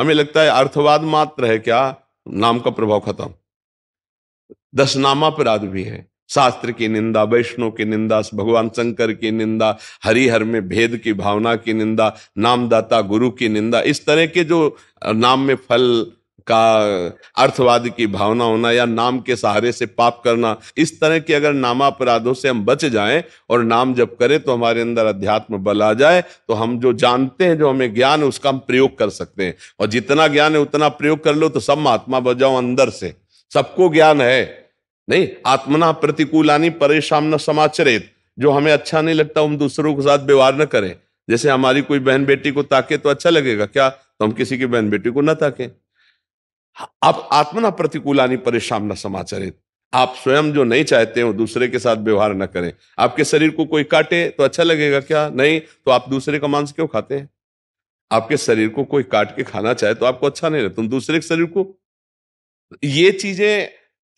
हमें लगता है अर्थवाद मात्र है क्या नाम का प्रभाव खत्म दस नामापराध भी है शास्त्र की निंदा वैष्णव की निंदा भगवान शंकर की निंदा हरिहर में भेद की भावना की निंदा नामदाता गुरु की निंदा इस तरह के जो नाम में फल का अर्थवाद की भावना होना या नाम के सहारे से पाप करना इस तरह के अगर नाम अपराधों से हम बच जाएं और नाम जब करें तो हमारे अंदर अध्यात्म बल आ जाए तो हम जो जानते हैं जो हमें ज्ञान है उसका हम प्रयोग कर सकते हैं और जितना ज्ञान है उतना प्रयोग कर लो तो सब महात्मा बजाओ अंदर से सबको ज्ञान है नहीं आत्मना प्रतिकूलानी परेशान न समाचरित जो हमें अच्छा नहीं लगता हम दूसरों के साथ व्यवहार न करें जैसे हमारी कोई बहन बेटी को ताके तो अच्छा लगेगा क्या तो हम किसी की बहन बेटी को न ताकें आप आत्मना प्रतिकूलानी परेशान न समाचारित आप स्वयं जो नहीं चाहते हो दूसरे के साथ व्यवहार न करें आपके शरीर को कोई काटे तो अच्छा लगेगा क्या नहीं तो आप दूसरे का मांस क्यों खाते हैं आपके शरीर को कोई काट के खाना चाहे तो आपको अच्छा नहीं लगता तुम दूसरे के शरीर को ये चीजें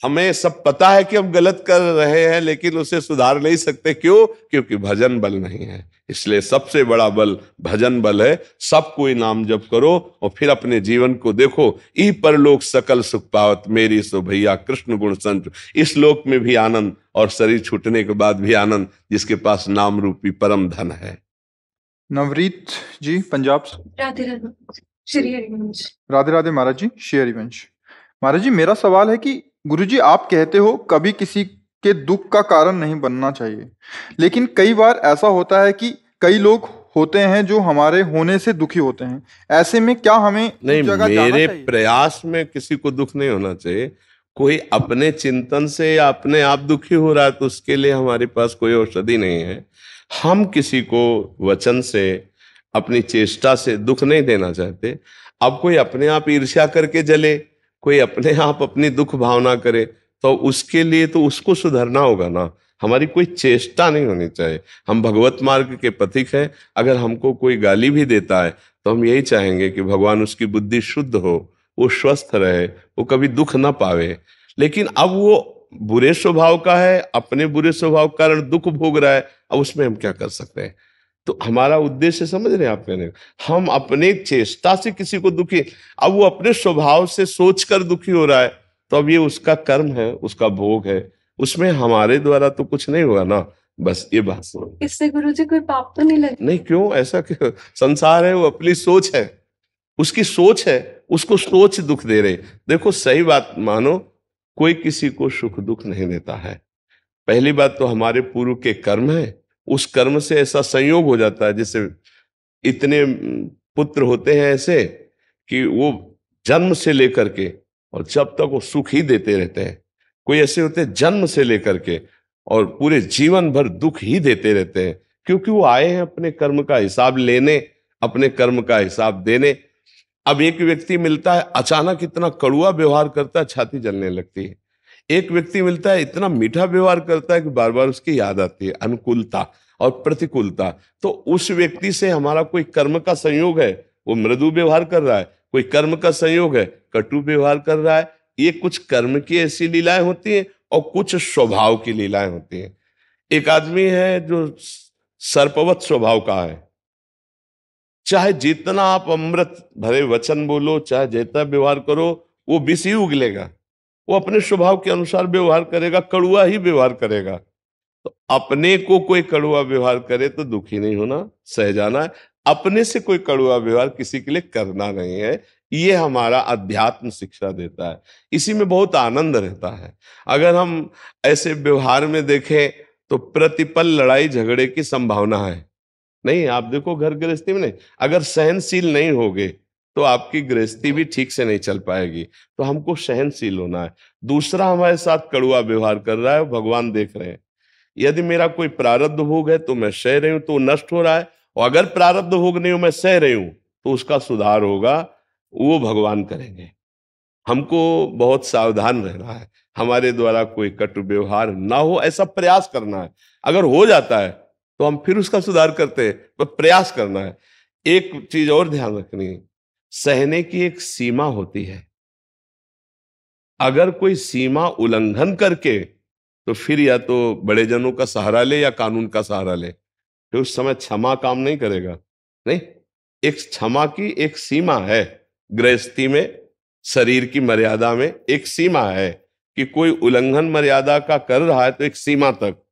हमें सब पता है कि हम गलत कर रहे हैं लेकिन उसे सुधार नहीं सकते क्यों क्योंकि भजन बल नहीं है इसलिए सबसे बड़ा बल भजन बल है सब कोई नाम जप करो और फिर अपने जीवन को देखो ई परलोक सकल सुख पावत मेरी सो भैया कृष्ण गुण संत इस लोक में भी आनंद और शरीर छूटने के बाद भी आनंद जिसके पास नाम रूपी परम धन है नवरीत जी पंजाब राधे राधे राधे राधे महाराज जी श्री हरिवंश महाराज जी मेरा सवाल है कि गुरुजी आप कहते हो कभी किसी के दुख का कारण नहीं बनना चाहिए लेकिन कई बार ऐसा होता है कि कई लोग होते हैं जो हमारे होने से दुखी होते हैं ऐसे में क्या हमें नहीं जगह मेरे प्रयास में किसी को दुख नहीं होना चाहिए कोई अपने चिंतन से या अपने आप दुखी हो रहा है तो उसके लिए हमारे पास कोई औषधि नहीं है हम किसी को वचन से अपनी चेष्टा से दुख नहीं देना चाहते अब कोई अपने आप ईर्ष्या करके जले कोई अपने आप अपनी दुख भावना करे तो उसके लिए तो उसको सुधरना होगा ना हमारी कोई चेष्टा नहीं होनी चाहिए हम भगवत मार्ग के पथिक हैं अगर हमको कोई गाली भी देता है तो हम यही चाहेंगे कि भगवान उसकी बुद्धि शुद्ध हो वो स्वस्थ रहे वो कभी दुख ना पावे लेकिन अब वो बुरे स्वभाव का है अपने बुरे स्वभाव कारण दुख भोग रहा है अब उसमें हम क्या कर सकते हैं तो हमारा उद्देश्य समझ रहे हैं आप कहने हम अपने चेष्टा से किसी को दुखी अब वो अपने स्वभाव से सोचकर दुखी हो रहा है तो अब ये उसका कर्म है उसका भोग है उसमें हमारे द्वारा तो कुछ नहीं हुआ ना बस ये बात सुनो इससे गुरु जी कोई पाप तो नहीं लगे नहीं क्यों ऐसा क्यों संसार है वो अपनी सोच है उसकी सोच है उसको सोच दुख दे रहे देखो सही बात मानो कोई किसी को सुख दुख नहीं देता है पहली बात तो हमारे पूर्व के कर्म है उस कर्म से ऐसा संयोग हो जाता है जैसे इतने पुत्र होते हैं ऐसे कि वो जन्म से लेकर के और जब तक वो सुख ही देते रहते हैं कोई ऐसे होते हैं जन्म से लेकर के और पूरे जीवन भर दुख ही देते रहते हैं क्योंकि वो आए हैं अपने कर्म का हिसाब लेने अपने कर्म का हिसाब देने अब एक व्यक्ति मिलता है अचानक इतना कड़ुआ व्यवहार करता है छाती जलने लगती है एक व्यक्ति मिलता है इतना मीठा व्यवहार करता है कि बार बार उसकी याद आती है अनुकूलता और प्रतिकूलता तो उस व्यक्ति से हमारा कोई कर्म का संयोग है वो मृदु व्यवहार कर रहा है कोई कर्म का संयोग है कटु व्यवहार कर रहा है ये कुछ कर्म की ऐसी लीलाएं होती हैं और कुछ स्वभाव की लीलाएं होती हैं एक आदमी है जो सर्पवत स्वभाव का है चाहे जितना आप अमृत भरे वचन बोलो चाहे जितना व्यवहार करो वो बिस ही उगलेगा वो अपने स्वभाव के अनुसार व्यवहार करेगा कड़ुआ ही व्यवहार करेगा तो अपने को कोई कड़ुआ व्यवहार करे तो दुखी नहीं होना सह जाना है अपने से कोई कड़ुआ व्यवहार किसी के लिए करना नहीं है ये हमारा अध्यात्म शिक्षा देता है इसी में बहुत आनंद रहता है अगर हम ऐसे व्यवहार में देखें तो प्रतिपल लड़ाई झगड़े की संभावना है नहीं आप देखो घर गृहस्थी में नहीं अगर सहनशील नहीं होगे तो आपकी गृहस्थी भी ठीक से नहीं चल पाएगी तो हमको सहनशील होना है दूसरा हमारे साथ कड़ुआ व्यवहार कर रहा है भगवान देख रहे हैं यदि मेरा कोई प्रारब्ध भोग है तो मैं सह रही हूं तो नष्ट हो रहा है और अगर प्रारब्ध भोग नहीं हो मैं सह रही हूं तो उसका सुधार होगा वो भगवान करेंगे हमको बहुत सावधान रहना है हमारे द्वारा कोई कटु व्यवहार ना हो ऐसा प्रयास करना है अगर हो जाता है तो हम फिर उसका सुधार करते हैं पर प्रयास करना है एक चीज और ध्यान रखनी है सहने की एक सीमा होती है अगर कोई सीमा उल्लंघन करके तो फिर या तो बड़े जनों का सहारा ले या कानून का सहारा ले तो उस समय क्षमा काम नहीं करेगा नहीं एक क्षमा की एक सीमा है गृहस्थी में शरीर की मर्यादा में एक सीमा है कि कोई उल्लंघन मर्यादा का कर रहा है तो एक सीमा तक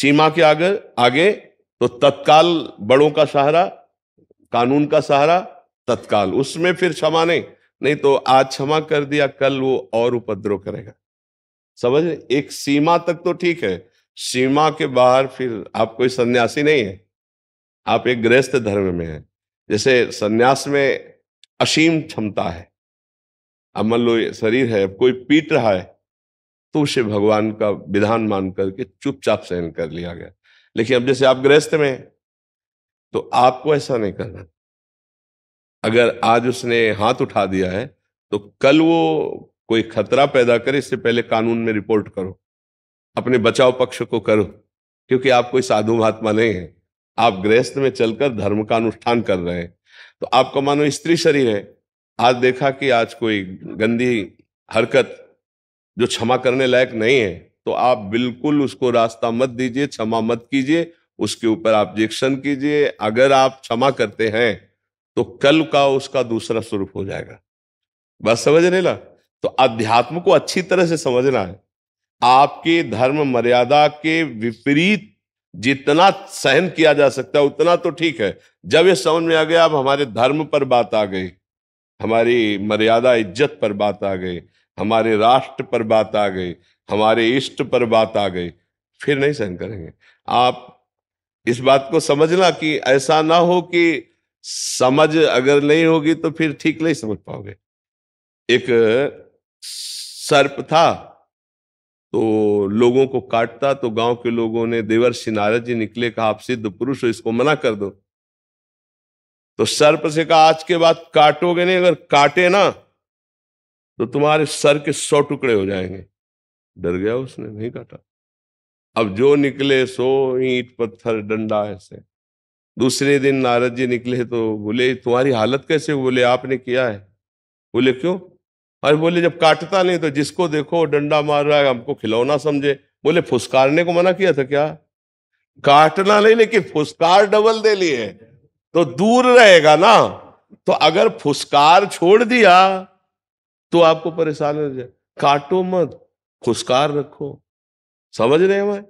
सीमा के आगे आगे तो तत्काल बड़ों का सहारा कानून का सहारा तत्काल उसमें फिर क्षमा नहीं नहीं तो आज क्षमा कर दिया कल वो और उपद्रव करेगा समझ एक सीमा तक तो ठीक है सीमा के बाहर फिर आप कोई सन्यासी नहीं है आप एक गृहस्थ धर्म में है जैसे सन्यास में असीम क्षमता है अब मान लो शरीर है कोई पीट रहा है तो उसे भगवान का विधान मान करके चुपचाप सहन कर लिया गया लेकिन अब जैसे आप गृहस्थ में तो आपको ऐसा नहीं करना अगर आज उसने हाथ उठा दिया है तो कल वो कोई खतरा पैदा करे इससे पहले कानून में रिपोर्ट करो अपने बचाव पक्ष को करो क्योंकि आप कोई साधु महात्मा नहीं है आप गृहस्थ में चलकर धर्म का अनुष्ठान कर रहे हैं तो आपका मानो स्त्री शरीर है आज देखा कि आज कोई गंदी हरकत जो क्षमा करने लायक नहीं है तो आप बिल्कुल उसको रास्ता मत दीजिए क्षमा मत कीजिए उसके ऊपर आप जेक्शन कीजिए अगर आप क्षमा करते हैं तो कल का उसका दूसरा स्वरूप हो जाएगा बस समझने ला तो अध्यात्म को अच्छी तरह से समझना है आपके धर्म मर्यादा के विपरीत जितना सहन किया जा सकता है उतना तो ठीक है जब ये समझ में आ गया अब हमारे धर्म पर बात आ गई हमारी मर्यादा इज्जत पर बात आ गई हमारे राष्ट्र पर बात आ गई हमारे इष्ट पर बात आ गई फिर नहीं सहन करेंगे आप इस बात को समझना कि ऐसा ना हो कि समझ अगर नहीं होगी तो फिर ठीक नहीं समझ पाओगे एक सर्प था तो लोगों को काटता तो गांव के लोगों ने देवर सिनारा जी निकले कहा आप सिद्ध पुरुष हो इसको मना कर दो तो सर्प से कहा आज के बाद काटोगे नहीं अगर काटे ना तो तुम्हारे सर के सौ टुकड़े हो जाएंगे डर गया उसने नहीं काटा अब जो निकले सो ईट पत्थर डंडा ऐसे दूसरे दिन नारद जी निकले तो बोले तुम्हारी हालत कैसे बोले आपने किया है बोले क्यों अरे बोले जब काटता नहीं तो जिसको देखो डंडा मार रहा है हमको खिलौना समझे बोले फुसकारने को मना किया था क्या काटना नहीं लेकिन फुसकार डबल दे लिए तो दूर रहेगा ना तो अगर फुसकार छोड़ दिया तो आपको परेशान हो जाए काटो मत फुसकार रखो समझ रहे हैं मैं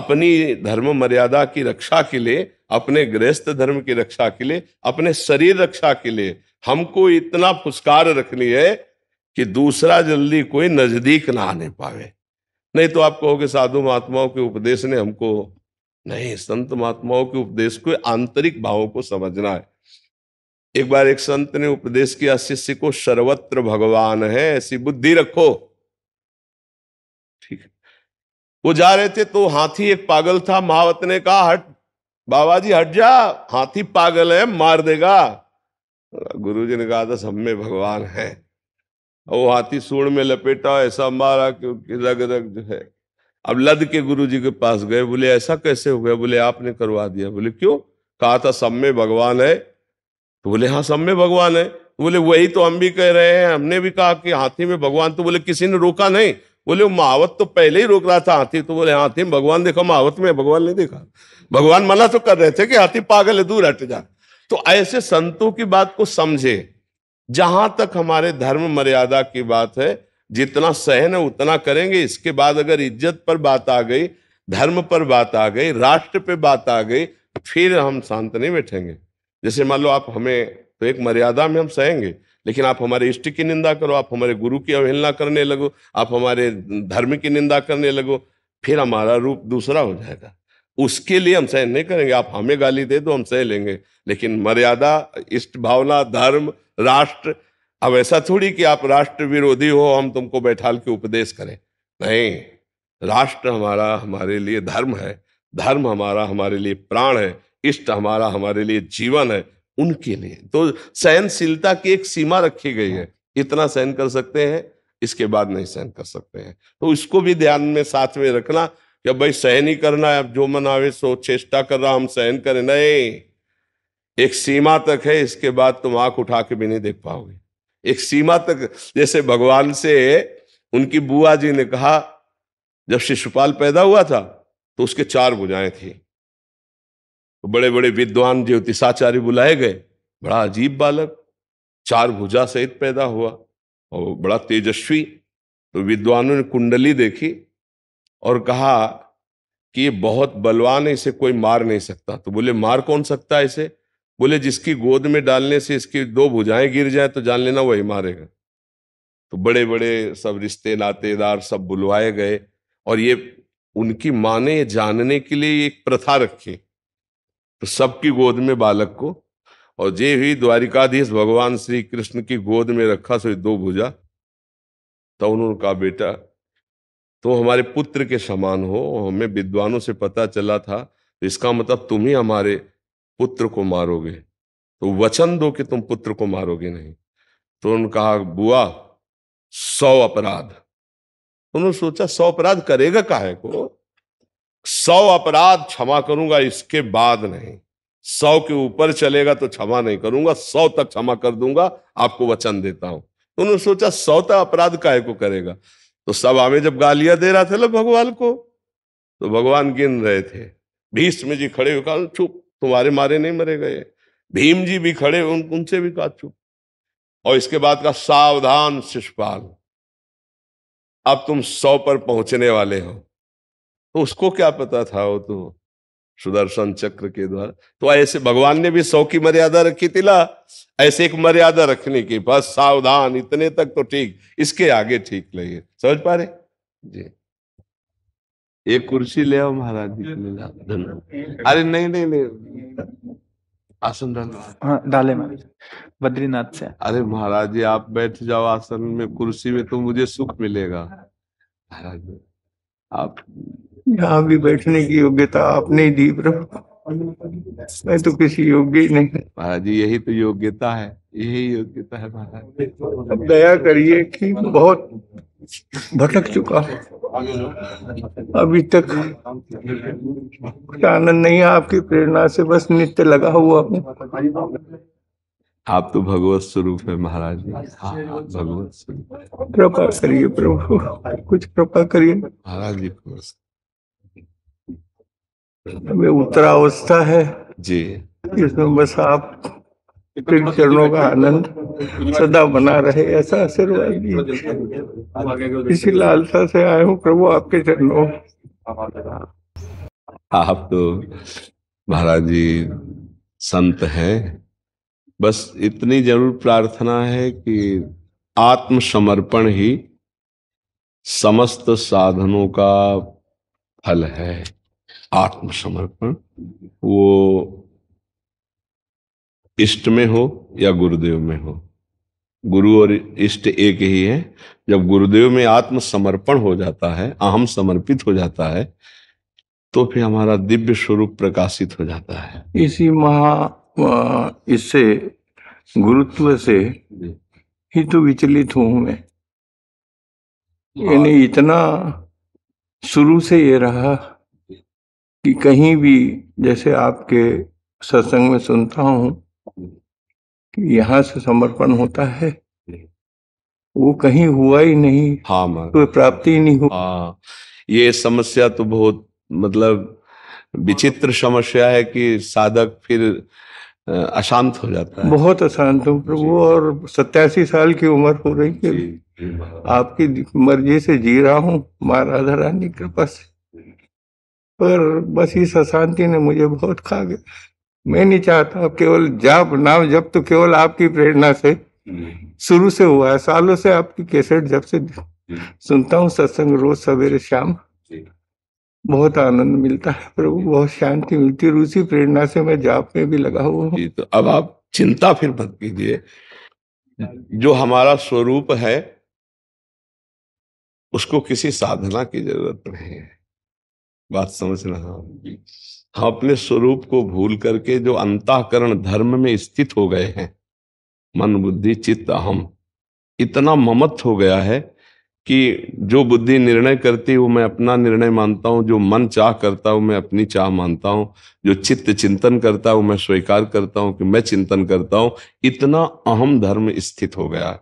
अपनी धर्म मर्यादा की रक्षा के लिए अपने गृहस्थ धर्म की रक्षा के लिए अपने शरीर रक्षा के लिए हमको इतना पुस्कार रखनी है कि दूसरा जल्दी कोई नजदीक ना आने पावे नहीं तो आप कहोगे साधु महात्माओं के उपदेश ने हमको नहीं संत महात्माओं के उपदेश को आंतरिक भावों को समझना है एक बार एक संत ने उपदेश किया शिष्य को सर्वत्र भगवान है ऐसी बुद्धि रखो ठीक वो जा रहे थे तो हाथी एक पागल था महावत ने कहा हट बाबा जी हट जा हाथी पागल है मार देगा गुरु जी ने कहा था तो सब में भगवान है वो हाथी सूर में लपेटा ऐसा मारा क्योंकि रग रग जो है अब लद के गुरु जी के पास गए बोले ऐसा कैसे हो गया बोले आपने करवा दिया बोले क्यों कहा था तो सब में भगवान है तो बोले हाँ सब में भगवान है तो बोले वही तो हम भी कह रहे हैं हमने भी कहा कि हाथी में भगवान तो बोले किसी ने रोका नहीं बोले महावत तो पहले ही रोक रहा था हाथी तो बोले हाथी भगवान देखो महावत में भगवान नहीं देखा भगवान मना तो कर रहे थे कि हाथी पागल है दूर हट जा तो ऐसे संतों की बात को समझे जहां तक हमारे धर्म मर्यादा की बात है जितना सहन है उतना करेंगे इसके बाद अगर इज्जत पर बात आ गई धर्म पर बात आ गई राष्ट्र पे बात आ गई फिर हम शांत नहीं बैठेंगे जैसे मान लो आप हमें तो एक मर्यादा में हम सहेंगे लेकिन आप हमारे इष्ट की निंदा करो आप हमारे गुरु की अवहेलना करने लगो आप हमारे धर्म की निंदा करने लगो फिर हमारा रूप दूसरा हो जाएगा उसके लिए हम सहन नहीं करेंगे आप हमें गाली दे दो हम सह लेंगे लेकिन मर्यादा इष्ट भावना धर्म राष्ट्र अब ऐसा थोड़ी कि आप राष्ट्र विरोधी हो हम तुमको बैठाल के उपदेश करें नहीं राष्ट्र हमारा हमारे लिए धर्म है धर्म हमारा हमारे लिए प्राण है इष्ट हमारा हमारे लिए जीवन है उनके लिए तो सहनशीलता की एक सीमा रखी गई है इतना सहन कर सकते हैं इसके बाद नहीं सहन कर सकते हैं तो इसको भी ध्यान में साथ में रखना कि भाई सहन ही करना है अब जो मन आवे सो चेष्टा कर रहा हम सहन करें नहीं एक सीमा तक है इसके बाद तुम आंख उठा के भी नहीं देख पाओगे एक सीमा तक जैसे भगवान से उनकी बुआ जी ने कहा जब शिशुपाल पैदा हुआ था तो उसके चार भुजाएं थी बड़े बड़े विद्वान ज्योतिषाचार्य बुलाए गए बड़ा अजीब बालक चार भुजा सहित पैदा हुआ और बड़ा तेजस्वी तो विद्वानों ने कुंडली देखी और कहा कि ये बहुत बलवान है इसे कोई मार नहीं सकता तो बोले मार कौन सकता है इसे बोले जिसकी गोद में डालने से इसकी दो भुजाएं गिर जाए तो जान लेना वही मारेगा तो बड़े बड़े सब रिश्ते नातेदार सब बुलवाए गए और ये उनकी माँ ने जानने के लिए एक प्रथा रखी तो सबकी गोद में बालक को और जे ही द्वारिकाधीश भगवान श्री कृष्ण की गोद में रखा सो दो भुजा तो उन्होंने कहा बेटा तो हमारे पुत्र के समान हो हमें विद्वानों से पता चला था तो इसका मतलब तुम ही हमारे पुत्र को मारोगे तो वचन दो कि तुम पुत्र को मारोगे नहीं तो उन्होंने कहा बुआ सौ अपराध तो उन्होंने सोचा सौ अपराध करेगा काहे को सौ अपराध क्षमा करूंगा इसके बाद नहीं सौ के ऊपर चलेगा तो क्षमा नहीं करूंगा सौ तक क्षमा कर दूंगा आपको वचन देता हूं तो उन्होंने सोचा सौ तक अपराध काय को करेगा तो सब आमे जब गालियां दे रहा था ना भगवान को तो भगवान गिन रहे थे भीष्म जी खड़े हुए कहा चुप तुम्हारे मारे नहीं मरे गए भीम जी भी खड़े उन उनसे भी कहा चुप और इसके बाद का सावधान शिषपाल अब तुम सौ पर पहुंचने वाले हो तो उसको क्या पता था वो तो सुदर्शन चक्र के द्वारा तो ऐसे भगवान ने भी सौ की मर्यादा रखी तिला ऐसे एक मर्यादा रखने की बस सावधान इतने तक तो ठीक इसके आगे ठीक लगे समझ पा रहे जी एक कुर्सी ले आओ महाराज जी धन्यवाद अरे नहीं नहीं नहीं आसन डालो हाँ, डाले बद्रीनाथ से अरे महाराज जी आप बैठ जाओ आसन में कुर्सी में तो मुझे सुख मिलेगा महाराज आप यहाँ भी बैठने की योग्यता आपने दी प्रभु मैं तो किसी योग्य ही नहीं महाराज जी यही तो योग्यता है यही योग्यता है महाराज दया करिए कि बहुत भटक चुका अभी तक आनंद नहीं आपकी प्रेरणा से बस नित्य लगा हुआ आप तो भगवत स्वरूप है महाराज जी हाँ, भगवत स्वरूप कृपा करिए प्रभु कुछ कृपा करिए महाराज जी वे उत्तरावस्था है जी इसमें बस आप चरणों का आनंद सदा बना रहे ऐसा आशीर्वाद दीजिए इसी लालसा से आए हूँ प्रभु आपके चरणों आप तो महाराज जी संत हैं बस इतनी जरूर प्रार्थना है कि आत्मसमर्पण ही समस्त साधनों का फल है आत्मसमर्पण वो इष्ट में हो या गुरुदेव में हो गुरु और इष्ट एक ही है जब गुरुदेव में आत्मसमर्पण हो जाता है अहम समर्पित हो जाता है तो फिर हमारा दिव्य स्वरूप प्रकाशित हो जाता है इसी महा इससे गुरुत्व से ही तो विचलित हूं मैं यानी इतना शुरू से ये रहा कि कहीं भी जैसे आपके सत्संग में सुनता हूँ कि यहाँ से समर्पण होता है वो कहीं हुआ ही नहीं हाँ कोई प्राप्ति ही नहीं हुआ हाँ ये समस्या तो बहुत मतलब विचित्र समस्या है कि साधक फिर अशांत हो जाता है बहुत अशांत हूँ प्रभु और सत्यासी साल की उम्र हो रही है आपकी मर्जी से जी रहा हूँ माँ राधा रानी कृपा से पर बस इस अशांति ने मुझे बहुत खा गया मैं नहीं चाहता केवल जाप नाम जब तो केवल आपकी प्रेरणा से शुरू से हुआ है सालों से आपकी कैसेट जब से सुनता हूँ सत्संग रोज सवेरे शाम बहुत आनंद मिलता है प्रभु बहुत शांति मिलती है उसी प्रेरणा से मैं जाप में भी लगा हुआ हूँ तो अब आप चिंता फिर मत कीजिए जो हमारा स्वरूप है उसको किसी साधना की जरूरत नहीं है बात समझ रहा हूं हम अपने स्वरूप को भूल करके जो अंतःकरण धर्म में स्थित हो गए हैं मन बुद्धि चित्त अहम इतना ममत हो गया है कि जो बुद्धि निर्णय करती हूँ मैं अपना निर्णय मानता हूँ जो मन चाह करता हूँ मैं अपनी चाह मानता हूँ जो चित्त चिंतन करता हूँ मैं स्वीकार करता हूँ कि मैं चिंतन करता हूँ इतना अहम धर्म स्थित हो गया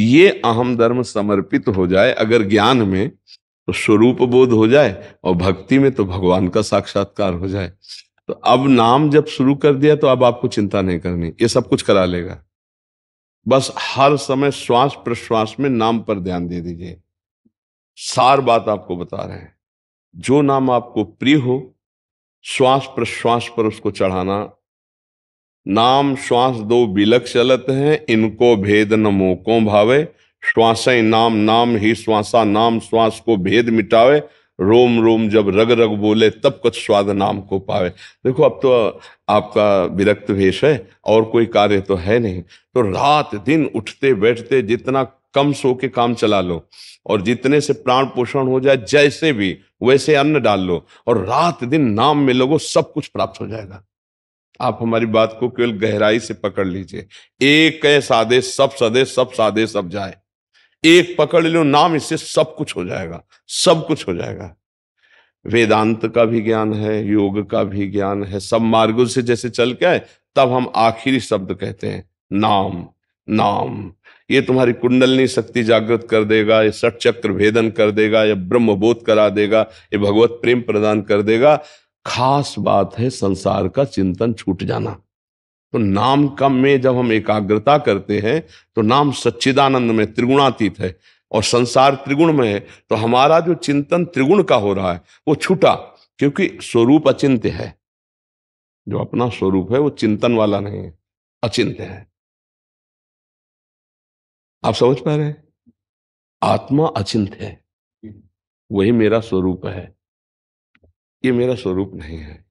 ये अहम धर्म समर्पित हो जाए अगर ज्ञान में तो स्वरूप बोध हो जाए और भक्ति में तो भगवान का साक्षात्कार हो जाए तो अब नाम जब शुरू कर दिया तो अब आपको चिंता नहीं करनी ये सब कुछ करा लेगा बस हर समय श्वास प्रश्वास में नाम पर ध्यान दे दीजिए सार बात आपको बता रहे हैं जो नाम आपको प्रिय हो श्वास प्रश्वास पर उसको चढ़ाना नाम श्वास दो बिलक चलत हैं इनको भेद न मोको भावे श्वास नाम नाम ही श्वासा नाम श्वास को भेद मिटावे रोम रोम जब रग रग बोले तब कुछ स्वाद नाम को पावे देखो अब तो आपका विरक्त वेश है और कोई कार्य तो है नहीं तो रात दिन उठते बैठते जितना कम सो के काम चला लो और जितने से प्राण पोषण हो जाए जैसे भी वैसे अन्न डाल लो और रात दिन नाम में लोगो सब कुछ प्राप्त हो जाएगा आप हमारी बात को केवल गहराई से पकड़ लीजिए एक कै सादे सब सदे सब सादे सब जाए एक पकड़ लो नाम इससे सब कुछ हो जाएगा सब कुछ हो जाएगा वेदांत का भी ज्ञान है योग का भी ज्ञान है सब मार्गों से जैसे चल के आए तब हम आखिरी शब्द कहते हैं नाम नाम ये तुम्हारी कुंडलनी शक्ति जागृत कर देगा ये सट चक्र भेदन कर देगा या ब्रह्मबोध करा देगा ये भगवत प्रेम प्रदान कर देगा खास बात है संसार का चिंतन छूट जाना तो नाम कम में जब हम एकाग्रता करते हैं तो नाम सच्चिदानंद में त्रिगुणातीत है और संसार त्रिगुण में है तो हमारा जो चिंतन त्रिगुण का हो रहा है वो छूटा क्योंकि स्वरूप अचिंत्य है जो अपना स्वरूप है वो चिंतन वाला नहीं है अचिंत्य है आप समझ पा रहे हैं आत्मा अचिंत है वही मेरा स्वरूप है ये मेरा स्वरूप नहीं है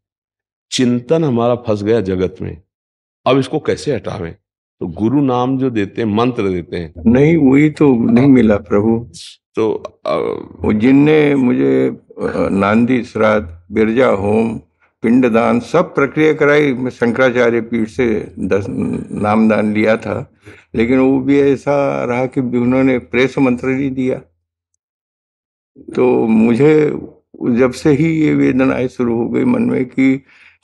चिंतन हमारा फंस गया जगत में अब इसको कैसे हटावे तो गुरु नाम जो देते हैं मंत्र देते हैं नहीं वही तो नहीं मिला प्रभु तो वो जिनने मुझे नांदी श्राद्ध बिरजा होम पिंडदान सब प्रक्रिया कराई मैं शंकराचार्य पीठ से दस नामदान लिया था लेकिन वो भी ऐसा रहा कि उन्होंने प्रेस मंत्र नहीं दिया तो मुझे जब से ही ये वेदनाएं शुरू हो गई मन में कि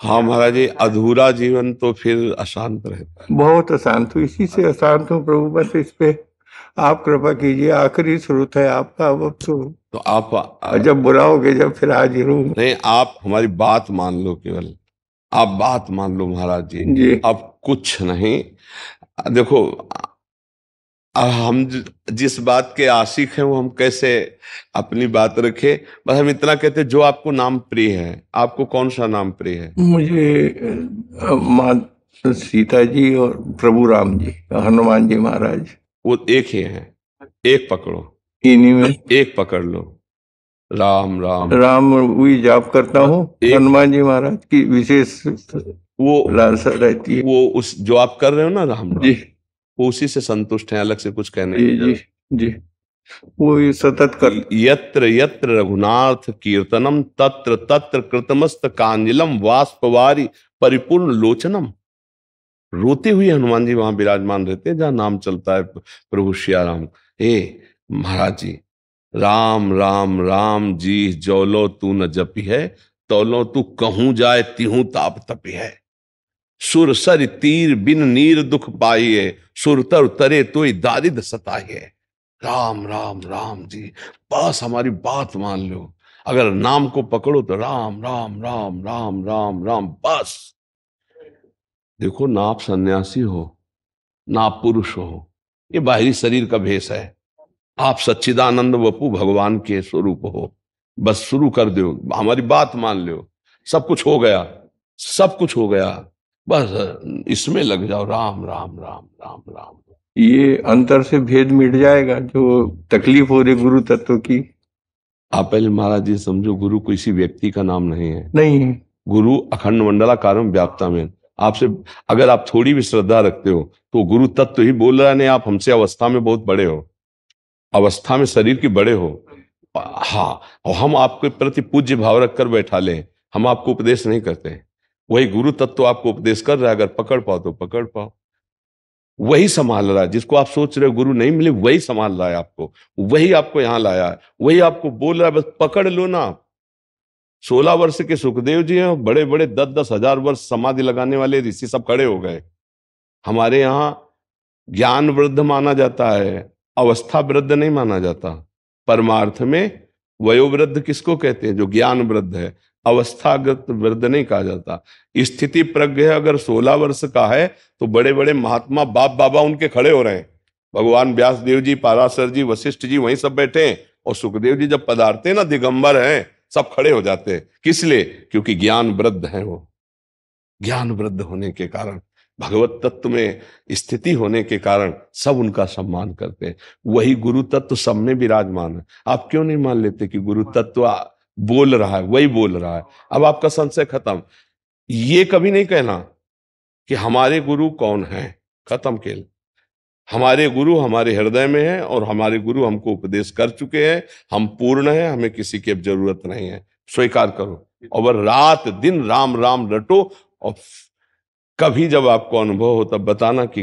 हाँ महाराज जी अधूरा जीवन तो फिर अशांत रहता है बहुत अशांत हूँ इसी से अशांत हूँ प्रभु बस इस पे आप कृपा कीजिए आखिरी स्रोत है आपका अब अब तो तो आप जब बुलाओगे जब फिर हाजिर हूँ नहीं आप हमारी बात मान लो केवल आप बात मान लो महाराज जी, जी। अब कुछ नहीं देखो अब हम जिस बात के आशिक हैं वो हम कैसे अपनी बात रखे बस हम इतना कहते हैं जो आपको नाम प्रिय है आपको कौन सा नाम प्रिय है मुझे माँ सीता जी और प्रभु राम जी हनुमान जी महाराज वो एक ही है एक पकड़ो इन्हीं में एक पकड़ लो राम राम राम वही जाप करता हूँ हनुमान जी महाराज की विशेष वो लालसा रहती है वो उस जो आप कर रहे हो ना राम, राम। जी वो उसी से संतुष्ट है अलग से कुछ कहने जी जी जी वो सतत कर यत्र यत्र रघुनाथ कीर्तनम तत्र तत्र कृतमस्त कांजिलम वाष्पवारी परिपूर्ण लोचनम रोते हुए हनुमान जी वहां विराजमान रहते हैं जहां नाम चलता है प्रभु श्याराम हे महाराज जी राम राम राम जी जौलो तू न जपी है तौलो तू कहूं जाए तिहू ताप तपी है सुर सर तीर बिन नीर दुख पाइए तर तरे तो दारिद सताइए राम राम राम जी बस हमारी बात मान लो अगर नाम को पकड़ो तो राम राम राम राम राम राम बस देखो ना आप सन्यासी हो ना आप पुरुष हो ये बाहरी शरीर का भेष है आप सच्चिदानंद वपू भगवान के स्वरूप हो बस शुरू कर दो हमारी बात मान लो सब कुछ हो गया सब कुछ हो गया बस इसमें लग जाओ राम राम राम राम राम ये अंतर से भेद मिट जाएगा जो तकलीफ हो रही गुरु तत्व की आप पहले महाराज जी समझो गुरु किसी व्यक्ति का नाम नहीं है नहीं गुरु अखंड मंडला कारण व्याप्ता में आपसे अगर आप थोड़ी भी श्रद्धा रखते हो तो गुरु तत्व ही बोल रहा नहीं आप हमसे अवस्था में बहुत बड़े हो अवस्था में शरीर के बड़े हो हाँ और हम आपके प्रति पूज्य भाव रखकर बैठा लें हम आपको उपदेश नहीं करते हैं वही गुरु तत्व आपको उपदेश कर रहा है अगर पकड़ पाओ तो पकड़ पाओ वही संभाल रहा है जिसको आप सोच रहे हो गुरु नहीं मिले वही संभाल रहा है आपको वही आपको यहां लाया है वही आपको बोल रहा है बस पकड़ लो ना सोलह वर्ष के सुखदेव जी हैं बड़े बड़े दस दस हजार वर्ष समाधि लगाने वाले ऋषि सब खड़े हो गए हमारे यहाँ ज्ञान वृद्ध माना जाता है अवस्था वृद्ध नहीं माना जाता परमार्थ में वयोवृद्ध किसको कहते हैं जो ज्ञान वृद्ध है अवस्थागत वृद्ध नहीं कहा जाता स्थिति प्रज्ञ अगर 16 वर्ष का है तो बड़े बड़े महात्मा बाप बाबा उनके खड़े हो रहे हैं भगवान व्यास देव जी पाराशर जी वशिष्ठ जी वहीं सब बैठे हैं और सुखदेव जी जब पदार्थे ना दिगंबर हैं सब खड़े हो जाते हैं किस लिए क्योंकि ज्ञान वृद्ध है वो ज्ञान वृद्ध होने के कारण भगवत तत्व में स्थिति होने के कारण सब उनका सम्मान करते हैं वही गुरु तत्व सब में विराजमान है आप क्यों नहीं मान लेते कि गुरु तत्व बोल रहा है वही बोल रहा है अब आपका संशय खत्म ये कभी नहीं कहना कि हमारे गुरु कौन हैं खत्म खेल हमारे गुरु हमारे हृदय में हैं और हमारे गुरु हमको उपदेश कर चुके हैं हम पूर्ण हैं हमें किसी की अब जरूरत नहीं है स्वीकार करो और रात दिन राम राम रटो और कभी जब आपको अनुभव हो तब बताना कि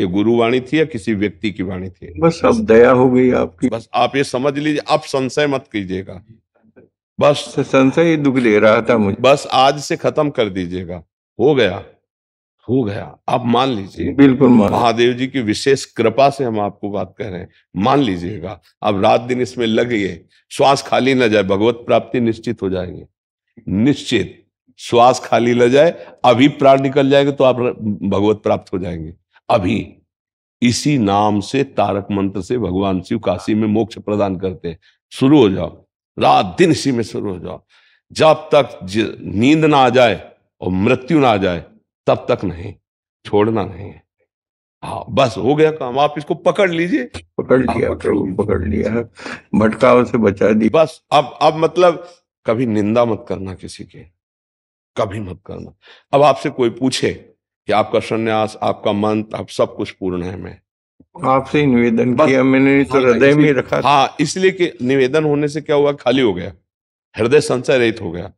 ये गुरुवाणी थी या किसी व्यक्ति की वाणी थी बस अब दया हो गई आपकी बस आप ये समझ लीजिए आप संशय मत कीजिएगा बस संशय दुख दे रहा था मुझे बस आज से खत्म कर दीजिएगा हो गया हो गया आप मान लीजिए बिल्कुल महादेव जी की विशेष कृपा से हम आपको बात कर रहे हैं मान लीजिएगा आप रात दिन इसमें लगिए श्वास खाली ना जाए भगवत प्राप्ति निश्चित हो जाएंगे निश्चित श्वास खाली न जाए अभी प्राण निकल जाएगा तो आप भगवत प्राप्त हो जाएंगे अभी इसी नाम से तारक मंत्र से भगवान शिव काशी में मोक्ष प्रदान करते हैं शुरू हो जाओ रात दिन इसी में शुरू हो जाओ जब तक नींद ना आ जाए और मृत्यु ना आ जाए तब तक नहीं छोड़ना नहीं है हाँ बस हो गया काम आप इसको पकड़ लीजिए पकड़ लिया हाँ, प्रभु पकड़ लिया भटकाव से बचा दी बस अब अब मतलब कभी निंदा मत करना किसी के कभी मत करना अब आपसे कोई पूछे कि आपका संन्यास आपका मंत्र आप सब कुछ पूर्ण है मैं हाँ, आपसे निवेदन किया मैंने तो हाँ, हृदय में रखा हाँ इसलिए कि निवेदन होने से क्या हुआ खाली हो गया हृदय संशय रहित हो गया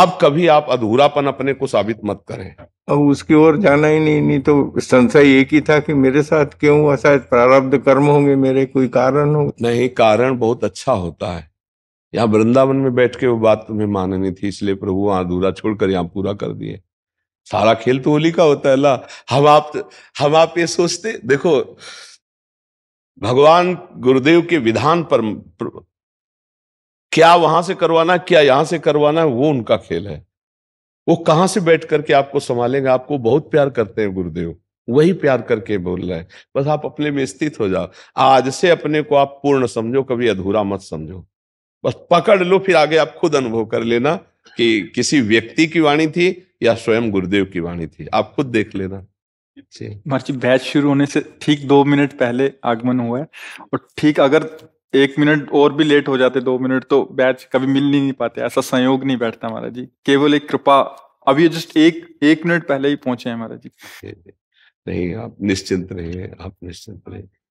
अब कभी आप अधूरापन अपने को साबित मत करें अब उसकी ओर जाना ही नहीं नहीं तो संशय एक ही था कि मेरे साथ क्यों हुआ शायद प्रारब्ध कर्म होंगे मेरे कोई कारण हो नहीं कारण बहुत अच्छा होता है यहाँ वृंदावन में बैठ के वो बात तुम्हें माननी थी इसलिए प्रभु अधूरा छोड़कर यहाँ पूरा कर दिए सारा खेल तो होली का होता है अल्लाह हम आप हम आप ये सोचते देखो भगवान गुरुदेव के विधान पर क्या वहां से करवाना क्या यहां से करवाना वो उनका खेल है वो कहां से बैठ करके आपको संभालेंगे आपको बहुत प्यार करते हैं गुरुदेव वही प्यार करके बोल रहे हैं बस आप अपने में स्थित हो जाओ आज से अपने को आप पूर्ण समझो कभी अधूरा मत समझो बस पकड़ लो फिर आगे आप खुद अनुभव कर लेना कि किसी व्यक्ति की वाणी थी या स्वयं गुरुदेव की वाणी थी आप खुद देख लेना जी बैच शुरू होने से ठीक दो मिनट पहले आगमन हुआ है और ठीक अगर एक मिनट और भी लेट हो जाते दो मिनट तो बैच कभी मिल नहीं, पाते ऐसा संयोग नहीं बैठता हमारा जी केवल एक कृपा अभी जस्ट एक एक मिनट पहले ही पहुंचे हैं महाराज जी नहीं आप निश्चिंत रहिए आप निश्चिंत रहिए